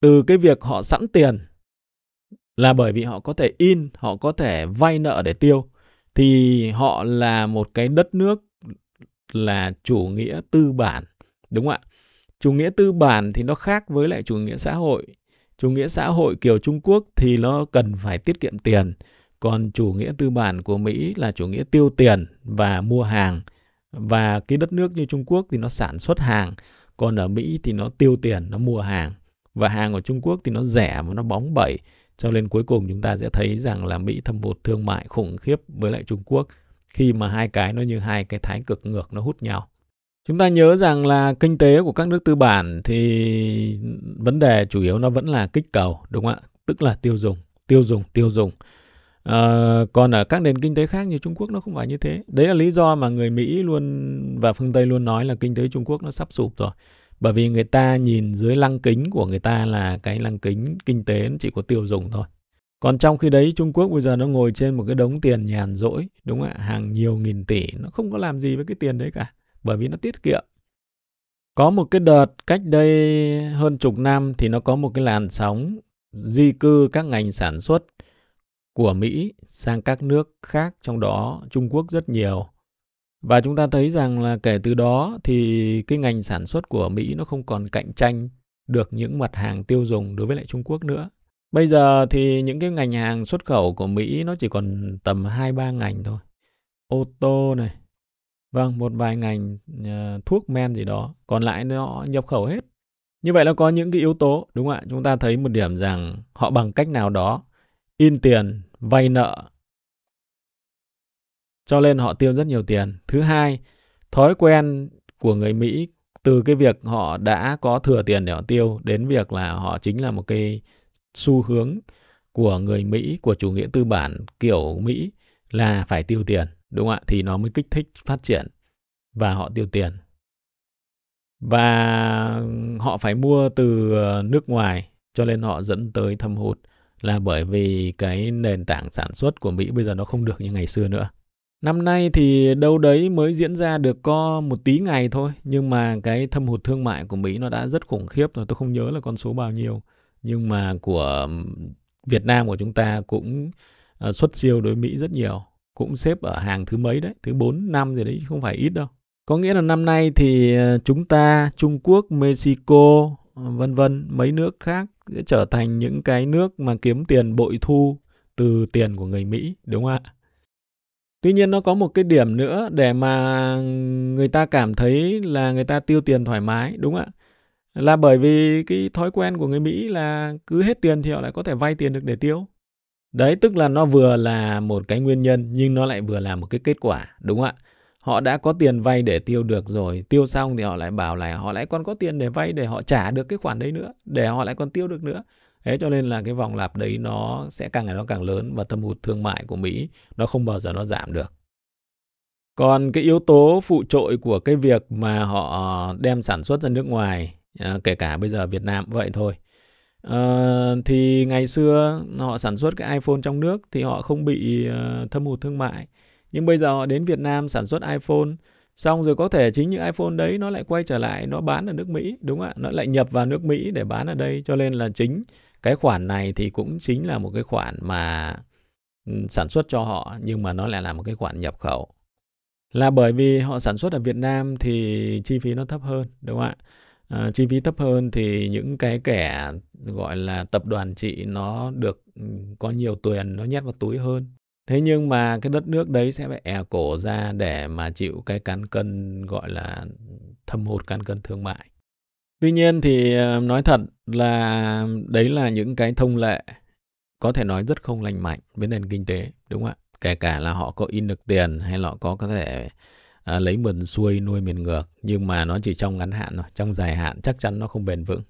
từ cái việc họ sẵn tiền là bởi vì họ có thể in, họ có thể vay nợ để tiêu thì họ là một cái đất nước là chủ nghĩa tư bản, đúng không ạ? Chủ nghĩa tư bản thì nó khác với lại chủ nghĩa xã hội chủ nghĩa xã hội kiểu Trung Quốc thì nó cần phải tiết kiệm tiền, còn chủ nghĩa tư bản của Mỹ là chủ nghĩa tiêu tiền và mua hàng. Và cái đất nước như Trung Quốc thì nó sản xuất hàng, còn ở Mỹ thì nó tiêu tiền, nó mua hàng. Và hàng của Trung Quốc thì nó rẻ và nó bóng bẩy, cho nên cuối cùng chúng ta sẽ thấy rằng là Mỹ thâm hụt thương mại khủng khiếp với lại Trung Quốc khi mà hai cái nó như hai cái thái cực ngược nó hút nhau. Chúng ta nhớ rằng là kinh tế của các nước tư bản thì vấn đề chủ yếu nó vẫn là kích cầu, đúng không ạ? Tức là tiêu dùng, tiêu dùng, tiêu dùng. À, còn ở các nền kinh tế khác như Trung Quốc nó không phải như thế. Đấy là lý do mà người Mỹ luôn và phương Tây luôn nói là kinh tế Trung Quốc nó sắp sụp rồi. Bởi vì người ta nhìn dưới lăng kính của người ta là cái lăng kính kinh tế nó chỉ có tiêu dùng thôi. Còn trong khi đấy Trung Quốc bây giờ nó ngồi trên một cái đống tiền nhàn rỗi, đúng không ạ? Hàng nhiều nghìn tỷ, nó không có làm gì với cái tiền đấy cả bởi vì nó tiết kiệm. Có một cái đợt cách đây hơn chục năm thì nó có một cái làn sóng di cư các ngành sản xuất của Mỹ sang các nước khác, trong đó Trung Quốc rất nhiều. Và chúng ta thấy rằng là kể từ đó thì cái ngành sản xuất của Mỹ nó không còn cạnh tranh được những mặt hàng tiêu dùng đối với lại Trung Quốc nữa. Bây giờ thì những cái ngành hàng xuất khẩu của Mỹ nó chỉ còn tầm 2-3 ngành thôi. Ô tô này, Vâng, một vài ngành uh, thuốc men gì đó, còn lại nó nhập khẩu hết. Như vậy nó có những cái yếu tố, đúng không ạ? Chúng ta thấy một điểm rằng họ bằng cách nào đó in tiền, vay nợ. Cho nên họ tiêu rất nhiều tiền. Thứ hai, thói quen của người Mỹ từ cái việc họ đã có thừa tiền để họ tiêu đến việc là họ chính là một cái xu hướng của người Mỹ, của chủ nghĩa tư bản kiểu Mỹ là phải tiêu tiền đúng không ạ thì nó mới kích thích phát triển và họ tiêu tiền và họ phải mua từ ờ, nước ngoài cho nên họ dẫn tới thâm hụt là bởi vì cái nền tảng sản xuất của Mỹ bây giờ nó không được như ngày xưa nữa. Năm nay thì đâu đấy mới diễn ra được có một tí ngày thôi, nhưng mà cái thâm hụt thương mại của Mỹ nó đã rất khủng khiếp rồi, tôi không nhớ là con số bao nhiêu. Nhưng mà của Việt Nam của chúng ta cũng ờ, xuất siêu đối Mỹ rất nhiều cũng xếp ở hàng thứ mấy đấy, thứ 4, 5 rồi đấy, không phải ít đâu. Có nghĩa là năm nay thì ờ, chúng ta, Trung Quốc, Mexico, ờ, vân vân, mấy nước khác sẽ trở thành những cái nước mà kiếm tiền bội thu từ tiền của người Mỹ, đúng không ạ? Tuy nhiên nó có một cái điểm nữa để mà người ta cảm thấy là người ta tiêu tiền thoải mái, đúng không ạ? Là bởi vì cái thói quen của người Mỹ là cứ hết tiền thì họ lại có thể vay tiền được để tiêu. Đấy tức là nó vừa là một cái nguyên nhân nhưng nó lại vừa là một cái kết quả, đúng không ạ? Họ đã có tiền vay để tiêu được rồi, tiêu xong thì họ lại bảo là họ lại còn có tiền để vay để họ trả được cái khoản đấy nữa, để họ lại còn tiêu được nữa. Thế cho nên là cái vòng lặp đấy nó sẽ càng ngày nó càng lớn và thâm hụt thương mại của Mỹ nó không bao giờ nó giảm được. Còn cái yếu tố phụ trội của cái việc mà họ ờ, đem sản xuất ra nước ngoài, ờ, kể cả bây giờ Việt Nam vậy thôi, Uh, thì ngày xưa họ sản xuất cái iPhone trong nước thì họ không bị uh, thâm hụt thương mại. Nhưng bây giờ họ đến Việt Nam sản xuất iPhone xong rồi có thể chính những iPhone đấy nó lại quay trở lại nó bán ở nước Mỹ đúng không ạ? Nó lại nhập vào nước Mỹ để bán ở đây cho nên là chính cái khoản này thì cũng chính là một cái khoản mà ừ, sản xuất cho họ nhưng mà nó lại là một cái khoản nhập khẩu. Là bởi vì họ sản xuất ở Việt Nam thì chi phí nó thấp hơn đúng không ạ? Ờ, chi phí thấp hơn thì những cái kẻ gọi là tập đoàn trị nó được ừ, có nhiều tiền nó nhét vào túi hơn thế nhưng mà cái đất nước đấy sẽ phải è e cổ ra để mà chịu cái cán cân gọi là thâm hụt cán cân thương mại tuy nhiên thì ờ, nói thật là đấy là những cái thông lệ có thể nói rất không lành mạnh với nền kinh tế đúng không ạ kể cả là họ có in được tiền hay là họ có có thể à, lấy mình xuôi nuôi miền ngược nhưng mà nó chỉ trong ngắn hạn thôi trong dài hạn chắc chắn nó không bền vững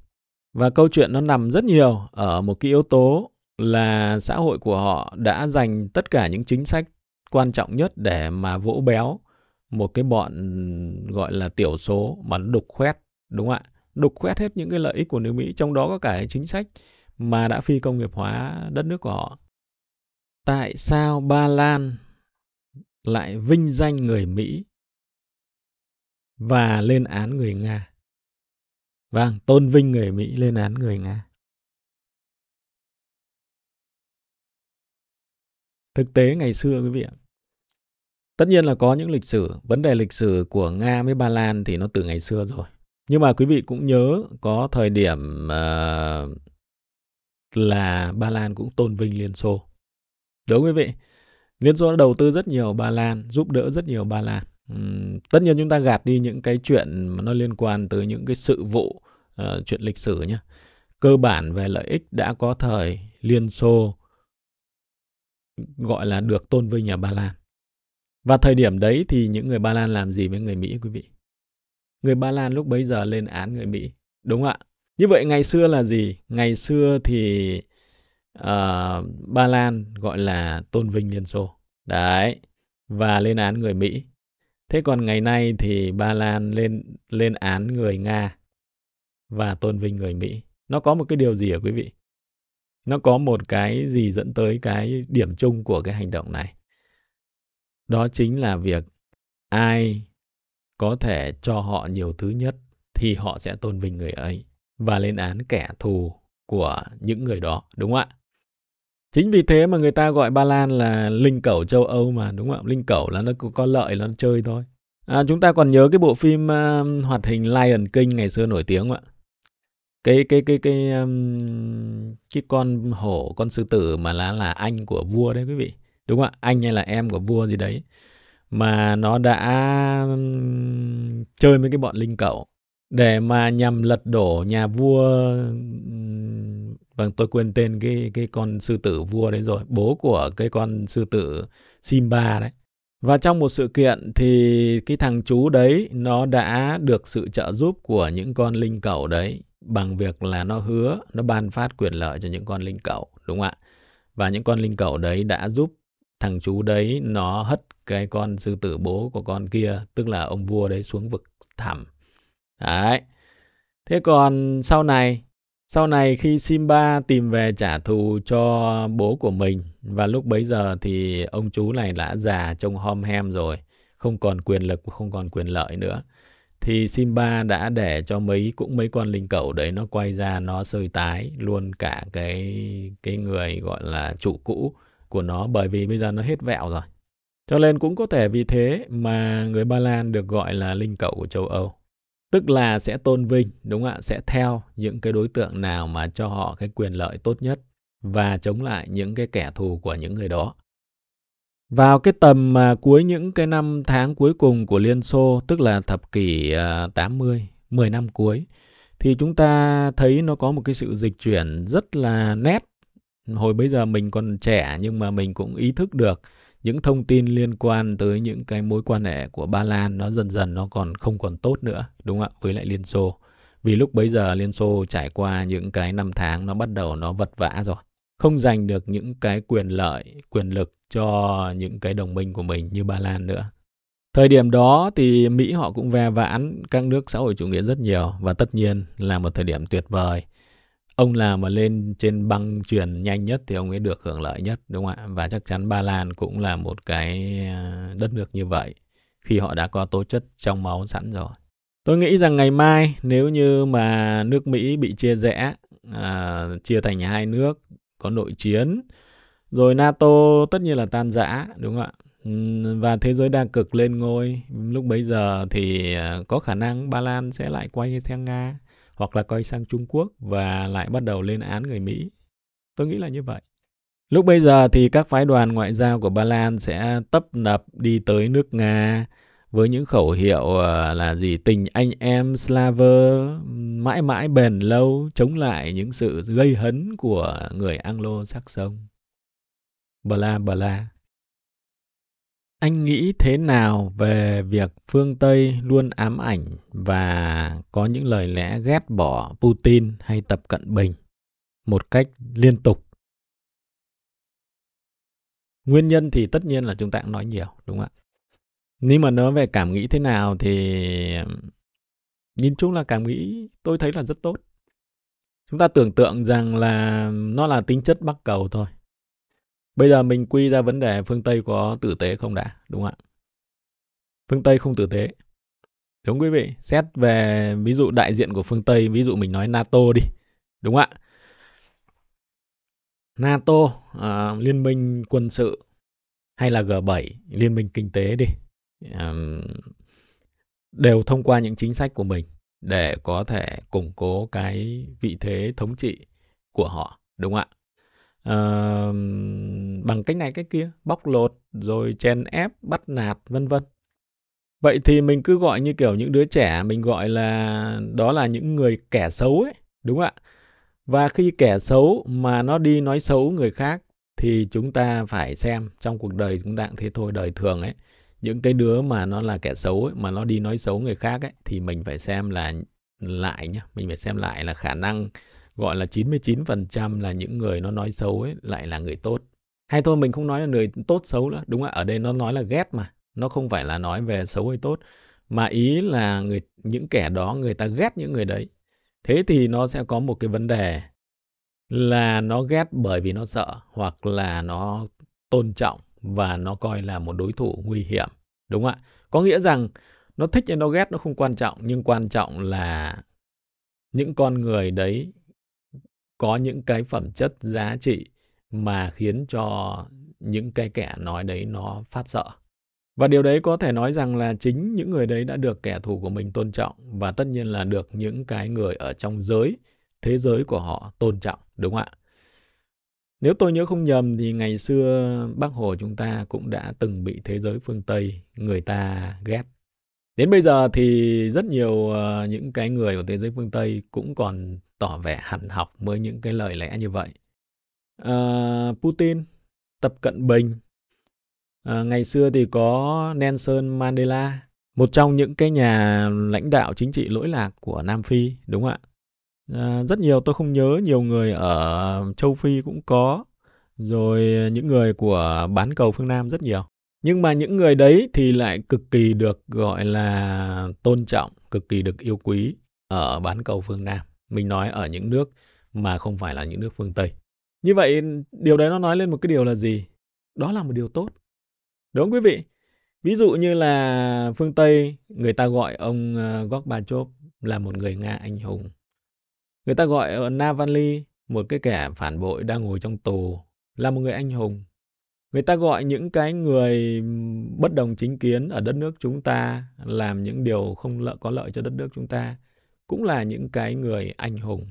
và câu chuyện nó nằm rất nhiều ở một cái yếu tố là xã hội của họ đã dành tất cả những chính sách quan trọng nhất để mà vỗ béo một cái bọn gọi là tiểu số mà nó đục khoét đúng không ạ đục khoét hết những cái lợi ích của nước Mỹ trong đó có cả chính sách mà đã phi công nghiệp hóa đất nước của họ tại sao Ba Lan lại vinh danh người Mỹ và lên án người Nga. Vâng, tôn vinh người Mỹ lên án người Nga. Thực tế ngày xưa quý vị ạ, tất nhiên là có những lịch sử, vấn đề lịch sử của Nga với Ba Lan thì nó từ ngày xưa rồi. Nhưng mà quý vị cũng nhớ có thời điểm uh, là Ba Lan cũng tôn vinh Liên Xô. Đúng quý vị? Liên Xô đã đầu tư rất nhiều Ba Lan, giúp đỡ rất nhiều Ba Lan tất nhiên chúng ta gạt đi những cái chuyện mà nó liên quan tới những cái sự vụ uh, chuyện lịch sử nhé cơ bản về lợi ích đã có thời liên xô gọi là được tôn vinh nhà ba lan và thời điểm đấy thì những người ba lan làm gì với người mỹ quý vị người ba lan lúc bấy giờ lên án người mỹ đúng ạ như vậy ngày xưa là gì ngày xưa thì uh, ba lan gọi là tôn vinh liên xô đấy và lên án người mỹ Thế còn ngày nay thì Ba Lan lên lên án người Nga và tôn vinh người Mỹ. Nó có một cái điều gì ở quý vị? Nó có một cái gì dẫn tới cái điểm chung của cái hành động này? Đó chính là việc ai có thể cho họ nhiều thứ nhất thì họ sẽ tôn vinh người ấy và lên án kẻ thù của những người đó, đúng không ạ? chính vì thế mà người ta gọi ba lan là linh cẩu châu âu mà đúng không linh cẩu là nó có lợi là nó chơi thôi à, chúng ta còn nhớ cái bộ phim uh, hoạt hình lion king ngày xưa nổi tiếng không ạ cái cái cái cái um, cái con hổ con sư tử mà là là anh của vua đấy quý vị đúng không ạ anh hay là em của vua gì đấy mà nó đã um, chơi với cái bọn linh cẩu để mà nhằm lật đổ nhà vua vâng tôi quên tên cái cái con sư tử vua đấy rồi bố của cái con sư tử Simba đấy và trong một sự kiện thì cái thằng chú đấy nó đã được sự trợ giúp của những con linh cẩu đấy bằng việc là nó hứa nó ban phát quyền lợi cho những con linh cẩu đúng không ạ và những con linh cẩu đấy đã giúp thằng chú đấy nó hất cái con sư tử bố của con kia tức là ông vua đấy xuống vực thẳm Đấy. Thế còn sau này, sau này khi Simba tìm về trả thù cho bố của mình và lúc bấy giờ thì ông chú này đã già trông hom hem rồi, không còn quyền lực, không còn quyền lợi nữa. Thì Simba đã để cho mấy cũng mấy con linh cẩu đấy nó quay ra nó sơi tái luôn cả cái cái người gọi là chủ cũ của nó bởi vì bây giờ nó hết vẹo rồi. Cho nên cũng có thể vì thế mà người Ba Lan được gọi là linh cẩu của châu Âu tức là sẽ tôn vinh đúng không ạ sẽ theo những cái đối tượng nào mà cho họ cái quyền lợi tốt nhất và chống lại những cái kẻ thù của những người đó vào cái tầm mà cuối những cái năm tháng cuối cùng của Liên Xô, tức là thập kỷ 80, à, 10 năm cuối, thì chúng ta thấy nó có một cái sự dịch chuyển rất là nét. Hồi bây giờ mình còn trẻ nhưng mà mình cũng ý thức được những thông tin liên quan tới những cái mối quan hệ của Ba Lan nó dần dần nó còn không còn tốt nữa đúng không ạ với lại Liên Xô vì lúc bấy giờ Liên Xô trải qua những cái năm tháng nó bắt đầu nó vật vã rồi không giành được những cái quyền lợi quyền lực cho những cái đồng minh của mình như Ba Lan nữa Thời điểm đó thì Mỹ họ cũng ve vãn các nước xã hội chủ nghĩa rất nhiều và tất nhiên là một thời điểm tuyệt vời ông nào mà lên trên băng truyền nhanh nhất thì ông ấy được hưởng lợi nhất đúng không ạ và chắc chắn Ba Lan cũng là một cái à, đất nước như vậy khi họ đã có tố chất trong máu sẵn rồi tôi nghĩ rằng ngày mai nếu như mà nước Mỹ bị chia rẽ à, chia thành hai nước có nội chiến rồi NATO tất nhiên là tan rã đúng không ạ và thế giới đa cực lên ngôi lúc bấy giờ thì à, có khả năng Ba Lan sẽ lại quay theo Nga hoặc là quay sang Trung Quốc và lại bắt đầu lên án người Mỹ. Tôi nghĩ là như vậy. Lúc bây giờ thì các phái đoàn ngoại giao của Ba Lan sẽ tấp nập đi tới nước Nga với những khẩu hiệu ờ, là gì tình anh em Slaver mãi mãi bền lâu chống lại những sự gây hấn của người Anglo-Saxon. Bla bla anh nghĩ thế nào về việc phương Tây luôn ám ảnh và có những lời lẽ ghét bỏ Putin hay Tập Cận Bình một cách liên tục? Nguyên nhân thì tất nhiên là chúng ta cũng nói nhiều, đúng không ạ? Nhưng mà nói về cảm nghĩ thế nào thì nhìn chung là cảm nghĩ tôi thấy là rất tốt. Chúng ta tưởng tượng rằng là nó là tính chất bắc cầu thôi Bây giờ mình quy ra vấn đề phương Tây có tử tế không đã, đúng không ạ? Phương Tây không tử tế. Đúng quý vị, xét về ví dụ đại diện của phương Tây, ví dụ mình nói NATO đi, đúng không ạ? NATO, uh, liên minh quân sự hay là G7, liên minh kinh tế đi, um, đều thông qua những chính sách của mình để có thể củng cố cái vị thế thống trị của họ, đúng không ạ? bằng cách này cách kia bóc lột rồi chèn ép bắt nạt vân vân vậy thì mình cứ gọi như kiểu những đứa trẻ mình gọi là đó là những người kẻ xấu ấy đúng không ạ và khi kẻ xấu mà nó đi nói xấu người khác thì chúng ta phải xem trong cuộc đời chúng ta thế thôi đời thường ấy những cái đứa mà nó là kẻ xấu ấy, mà nó đi nói xấu người khác ấy thì mình phải xem là lại nhá mình phải xem lại là khả năng gọi là 99% là những người nó nói xấu ấy lại là người tốt. Hay thôi mình không nói là người tốt xấu nữa, đúng không ạ? Ở đây nó nói là ghét mà, nó không phải là nói về xấu hay tốt mà ý là người những kẻ đó người ta ghét những người đấy. Thế thì nó sẽ có một cái vấn đề là nó ghét bởi vì nó sợ hoặc là nó tôn trọng và nó coi là một đối thủ nguy hiểm, đúng không ạ? Có nghĩa rằng nó thích hay nó ghét nó không quan trọng nhưng quan trọng là những con người đấy có những cái phẩm chất giá trị mà khiến cho những cái kẻ nói đấy nó phát sợ. Và điều đấy có thể nói rằng là chính những người đấy đã được kẻ thù của mình tôn trọng và tất nhiên là được những cái người ở trong giới, thế giới của họ tôn trọng, đúng không ạ? Nếu tôi nhớ không nhầm thì ngày xưa Bác Hồ chúng ta cũng đã từng bị thế giới phương Tây người ta ghét đến bây giờ thì rất nhiều uh, những cái người của thế giới phương tây cũng còn tỏ vẻ hẳn học với những cái lời lẽ như vậy uh, putin tập cận bình uh, ngày xưa thì có nelson mandela một trong những cái nhà lãnh đạo chính trị lỗi lạc của nam phi đúng không ạ uh, rất nhiều tôi không nhớ nhiều người ở châu phi cũng có rồi những người của bán cầu phương nam rất nhiều nhưng mà những người đấy thì lại cực kỳ được gọi là tôn trọng cực kỳ được yêu quý ở bán cầu phương nam mình nói ở những nước mà không phải là những nước phương tây như vậy điều đấy nó nói lên một cái điều là gì đó là một điều tốt đúng không quý vị ví dụ như là phương tây người ta gọi ông ờ, gorbachev là một người nga anh hùng người ta gọi ờ, navalny một cái kẻ phản bội đang ngồi trong tù là một người anh hùng người ta gọi những cái người bất đồng chính kiến ở đất nước chúng ta làm những điều không lợi có lợi cho đất nước chúng ta cũng là những cái người anh hùng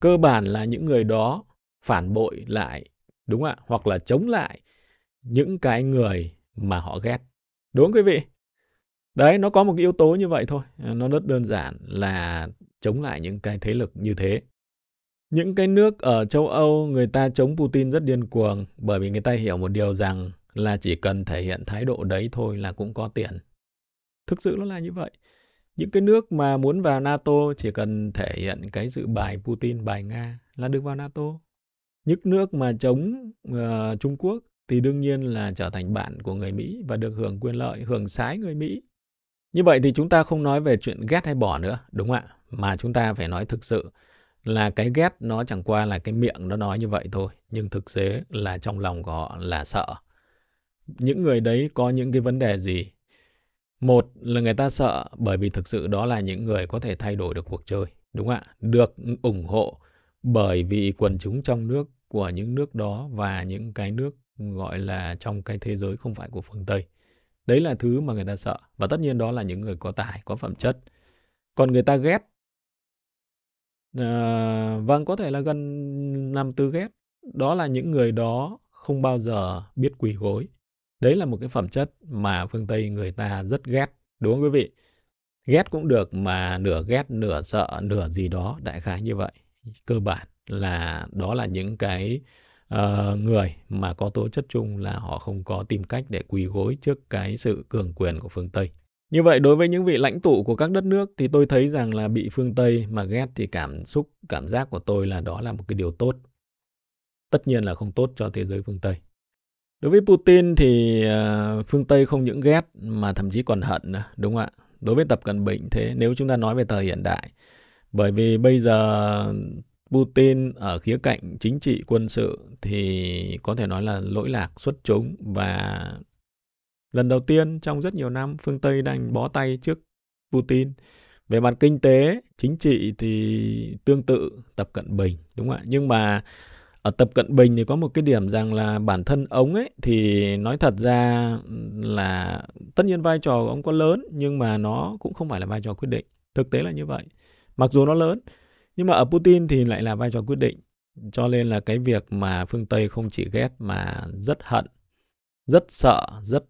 cơ bản là những người đó phản bội lại đúng ạ hoặc là chống lại những cái người mà họ ghét đúng không quý vị đấy nó có một cái yếu tố như vậy thôi nó rất đơn giản là chống lại những cái thế lực như thế những cái nước ở châu Âu người ta chống Putin rất điên cuồng bởi vì người ta hiểu một điều rằng là chỉ cần thể hiện thái độ đấy thôi là cũng có tiền. Thực sự nó là như vậy. Những cái nước mà muốn vào NATO chỉ cần thể hiện cái sự bài Putin, bài Nga là được vào NATO. Những nước mà chống uh, Trung Quốc thì đương nhiên là trở thành bạn của người Mỹ và được hưởng quyền lợi, hưởng sái người Mỹ. Như vậy thì chúng ta không nói về chuyện ghét hay bỏ nữa, đúng không ạ? Mà chúng ta phải nói thực sự là cái ghét nó chẳng qua là cái miệng nó nói như vậy thôi nhưng thực tế là trong lòng của họ là sợ những người đấy có những cái vấn đề gì một là người ta sợ bởi vì thực sự đó là những người có thể thay đổi được cuộc chơi đúng không ạ được ủng hộ bởi vì quần chúng trong nước của những nước đó và những cái nước gọi là trong cái thế giới không phải của phương Tây. Đấy là thứ mà người ta sợ và tất nhiên đó là những người có tài, có phẩm chất. Còn người ta ghét Ờ, vâng, có thể là gần năm tư ghét, đó là những người đó không bao giờ biết quỳ gối. Đấy là một cái phẩm chất mà phương Tây người ta rất ghét, đúng không quý vị? Ghét cũng được mà nửa ghét, nửa sợ, nửa gì đó, đại khái như vậy. Cơ bản là đó là những cái uh, người mà có tố chất chung là họ không có tìm cách để quỳ gối trước cái sự cường quyền của phương Tây. Như vậy đối với những vị lãnh tụ của các đất nước thì tôi thấy rằng là bị phương Tây mà ghét thì cảm xúc, cảm giác của tôi là đó là một cái điều tốt. Tất nhiên là không tốt cho thế giới phương Tây. Đối với Putin thì à, phương Tây không những ghét mà thậm chí còn hận nữa, đúng không ạ? Đối với Tập Cận Bình thế nếu chúng ta nói về thời hiện đại. Bởi vì bây giờ Putin ở khía cạnh chính trị quân sự thì có thể nói là lỗi lạc xuất chúng và Lần đầu tiên trong rất nhiều năm, phương Tây đang bó tay trước Putin. Về mặt kinh tế, chính trị thì tương tự Tập Cận Bình, đúng không ạ? Nhưng mà ở Tập Cận Bình thì có một cái điểm rằng là bản thân ông ấy thì nói thật ra là tất nhiên vai trò của ông có lớn nhưng mà nó cũng không phải là vai trò quyết định. Thực tế là như vậy. Mặc dù nó lớn nhưng mà ở Putin thì lại là vai trò quyết định. Cho nên là cái việc mà phương Tây không chỉ ghét mà rất hận rất sợ rất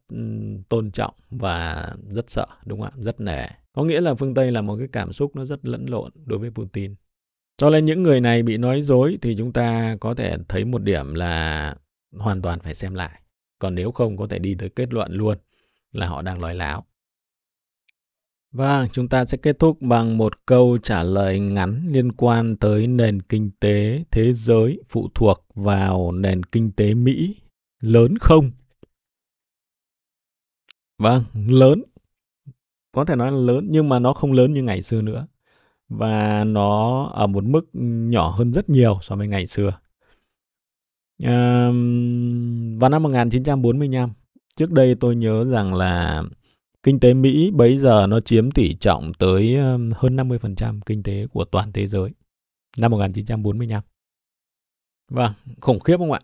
tôn trọng và rất sợ đúng không ạ rất nể có nghĩa là phương tây là một cái cảm xúc nó rất lẫn lộn đối với putin cho nên những người này bị nói dối thì chúng ta có thể thấy một điểm là hoàn toàn phải xem lại còn nếu không có thể đi tới kết luận luôn là họ đang nói láo và vâng, chúng ta sẽ kết thúc bằng một câu trả lời ngắn liên quan tới nền kinh tế thế giới phụ thuộc vào nền kinh tế Mỹ lớn không? vâng lớn có thể nói là lớn nhưng mà nó không lớn như ngày xưa nữa và nó ở một mức nhỏ hơn rất nhiều so với ngày xưa à, vào năm 1945 trước đây tôi nhớ rằng là kinh tế Mỹ bấy giờ nó chiếm tỷ trọng tới hơn 50% kinh tế của toàn thế giới năm 1945 vâng khủng khiếp không ạ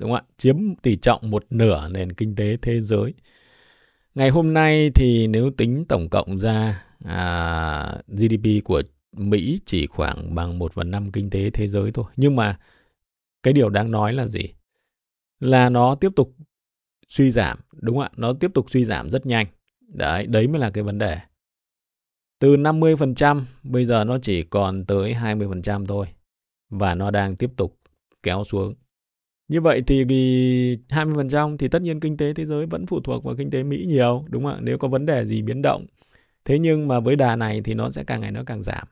đúng không ạ chiếm tỷ trọng một nửa nền kinh tế thế giới ngày hôm nay thì nếu tính tổng cộng ra à, GDP của Mỹ chỉ khoảng bằng 1 phần 5 kinh tế thế giới thôi. Nhưng mà cái điều đáng nói là gì? Là nó tiếp tục suy giảm, đúng không ạ? Nó tiếp tục suy giảm rất nhanh. Đấy, đấy mới là cái vấn đề. Từ 50% bây giờ nó chỉ còn tới 20% thôi và nó đang tiếp tục kéo xuống như vậy thì vì 20% thì tất nhiên kinh tế thế giới vẫn phụ thuộc vào kinh tế Mỹ nhiều đúng không ạ nếu có vấn đề gì biến động thế nhưng mà với đà này thì nó sẽ càng ngày nó càng giảm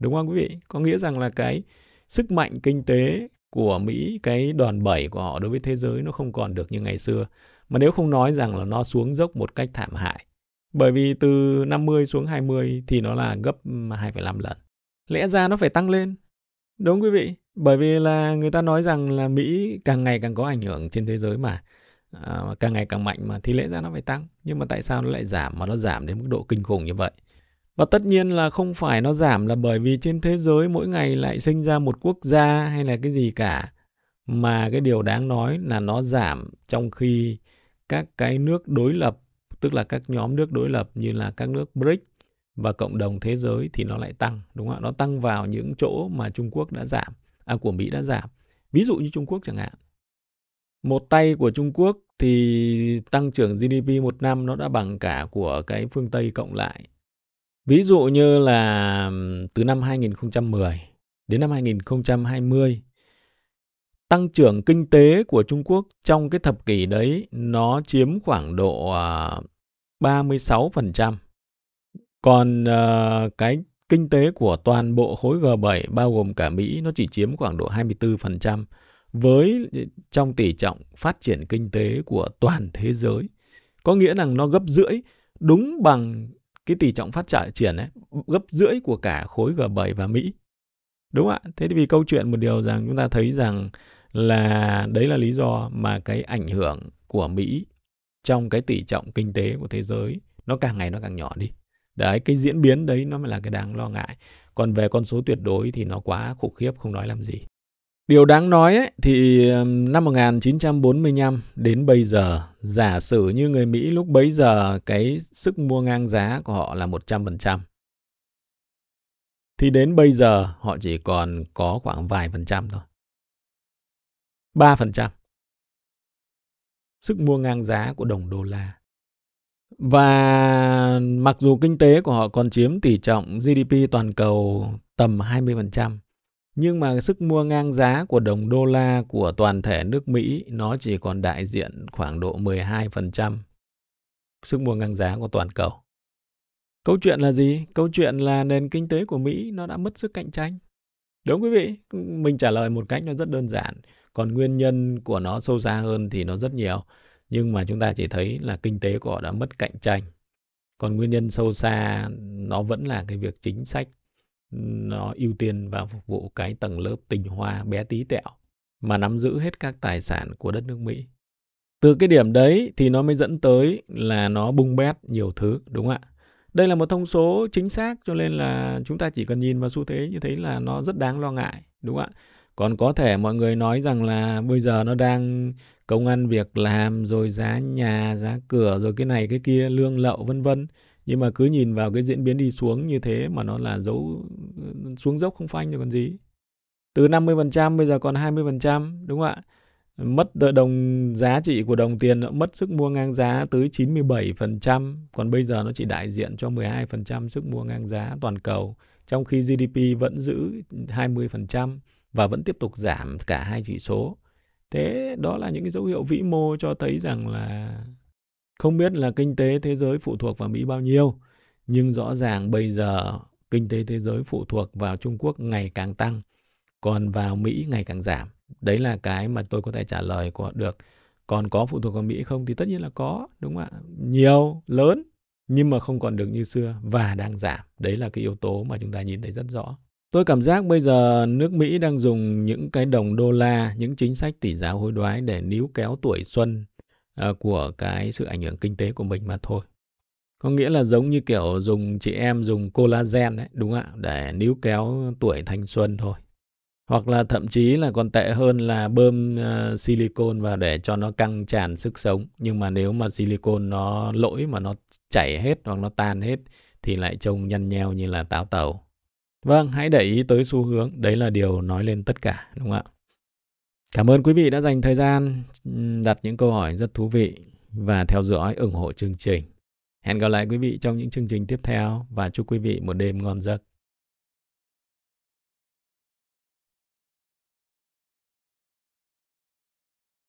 đúng không quý vị có nghĩa rằng là cái sức mạnh kinh tế của Mỹ cái đòn bẩy của họ đối với thế giới nó không còn được như ngày xưa mà nếu không nói rằng là nó xuống dốc một cách thảm hại bởi vì từ 50 xuống 20 thì nó là gấp 2,5 lần lẽ ra nó phải tăng lên đúng không, quý vị bởi vì là người ta nói rằng là Mỹ càng ngày càng có ảnh hưởng trên thế giới mà à, càng ngày càng mạnh mà thì lẽ ra nó phải tăng nhưng mà tại sao nó lại giảm mà nó giảm đến mức độ kinh khủng như vậy và tất nhiên là không phải nó giảm là bởi vì trên thế giới mỗi ngày lại sinh ra một quốc gia hay là cái gì cả mà cái điều đáng nói là nó giảm trong khi các cái nước đối lập tức là các nhóm nước đối lập như là các nước BRICS và cộng đồng thế giới thì nó lại tăng đúng không ạ? Nó tăng vào những chỗ mà Trung Quốc đã giảm à, của Mỹ đã giảm. Ví dụ như Trung Quốc chẳng hạn. Một tay của Trung Quốc thì tăng trưởng GDP một năm nó đã bằng cả của cái phương Tây cộng lại. Ví dụ như là từ năm 2010 đến năm 2020 tăng trưởng kinh tế của Trung Quốc trong cái thập kỷ đấy nó chiếm khoảng độ 36%. À, Còn ờ, cái kinh tế của toàn bộ khối G7 bao gồm cả Mỹ nó chỉ chiếm khoảng độ 24% với ừ, trong tỷ trọng phát triển kinh tế của toàn thế giới. Có nghĩa rằng nó gấp rưỡi đúng bằng cái tỷ trọng phát triển ấy, gấp rưỡi của cả khối G7 và Mỹ. Đúng ạ. Thế thì vì câu chuyện một điều rằng chúng ta thấy rằng là đấy là lý do mà cái ảnh hưởng của Mỹ trong cái tỷ trọng kinh tế của thế giới nó càng ngày nó càng nhỏ đi đấy cái diễn biến đấy nó mới là cái đáng lo ngại còn về con số tuyệt đối thì nó quá khủng khiếp không nói làm gì Điều đáng nói ấy, thì năm 1945 đến bây giờ, giả sử như người Mỹ lúc bấy giờ cái sức mua ngang giá của họ là 100%. Thì đến bây giờ họ chỉ còn có khoảng vài phần trăm thôi. 3%. Sức mua ngang giá của đồng đô la. Và mặc dù kinh tế của họ còn chiếm tỷ trọng GDP toàn cầu tầm 20%, nhưng mà sức mua ngang giá của đồng đô la của toàn thể nước Mỹ nó chỉ còn đại diện khoảng độ 12% sức mua ngang giá của toàn cầu. Câu chuyện là gì? Câu chuyện là nền kinh tế của Mỹ nó đã mất sức cạnh tranh. Đúng quý vị, mình trả lời một cách nó rất đơn giản. Còn nguyên nhân của nó sâu xa hơn thì nó rất nhiều nhưng mà chúng ta chỉ thấy là kinh tế của họ đã mất cạnh tranh còn nguyên nhân sâu xa nó vẫn là cái việc chính sách nó ưu tiên và phục vụ cái tầng lớp tình hoa bé tí tẹo mà nắm giữ hết các tài sản của đất nước Mỹ. Từ cái điểm đấy thì nó mới dẫn tới là nó bung bét nhiều thứ, đúng không ạ? Đây là một thông số chính xác cho nên là chúng ta chỉ cần nhìn vào xu thế như thế là nó rất đáng lo ngại, đúng không ạ? Còn có thể mọi người nói rằng là bây giờ nó đang công ăn việc làm rồi giá nhà giá cửa rồi cái này cái kia lương lậu vân vân nhưng mà cứ nhìn vào cái diễn biến đi xuống như thế mà nó là dấu xuống dốc không phanh rồi còn gì từ 50% bây giờ còn 20% đúng không ạ mất đồng giá trị của đồng tiền nó mất sức mua ngang giá tới 97% còn bây giờ nó chỉ đại diện cho 12% sức mua ngang giá toàn cầu trong khi GDP vẫn giữ 20% và vẫn tiếp tục giảm cả hai chỉ số thế đó là những cái dấu hiệu vĩ mô cho thấy rằng là không biết là kinh tế thế giới phụ thuộc vào mỹ bao nhiêu nhưng rõ ràng bây giờ kinh tế thế giới phụ thuộc vào trung quốc ngày càng tăng còn vào mỹ ngày càng giảm đấy là cái mà tôi có thể trả lời của được còn có phụ thuộc vào mỹ không thì tất nhiên là có đúng không ạ nhiều lớn nhưng mà không còn được như xưa và đang giảm đấy là cái yếu tố mà chúng ta nhìn thấy rất rõ Tôi cảm giác bây giờ nước Mỹ đang dùng những cái đồng đô la, những chính sách tỷ giá hối đoái để níu kéo tuổi xuân ờ, của cái sự ảnh hưởng kinh tế của mình mà thôi. Có nghĩa là giống như kiểu dùng chị em dùng collagen đấy, đúng ạ, để níu kéo tuổi thanh xuân thôi. Hoặc là thậm chí là còn tệ hơn là bơm uh, silicon vào để cho nó căng tràn sức sống. Nhưng mà nếu mà silicon nó lỗi mà nó chảy hết hoặc nó tan hết thì lại trông nhăn nheo như là táo tàu. Vâng, hãy để ý tới xu hướng, đấy là điều nói lên tất cả, đúng không ạ? Cảm ơn quý vị đã dành thời gian đặt những câu hỏi rất thú vị và theo dõi ủng hộ chương trình. Hẹn gặp lại quý vị trong những chương trình tiếp theo và chúc quý vị một đêm ngon giấc.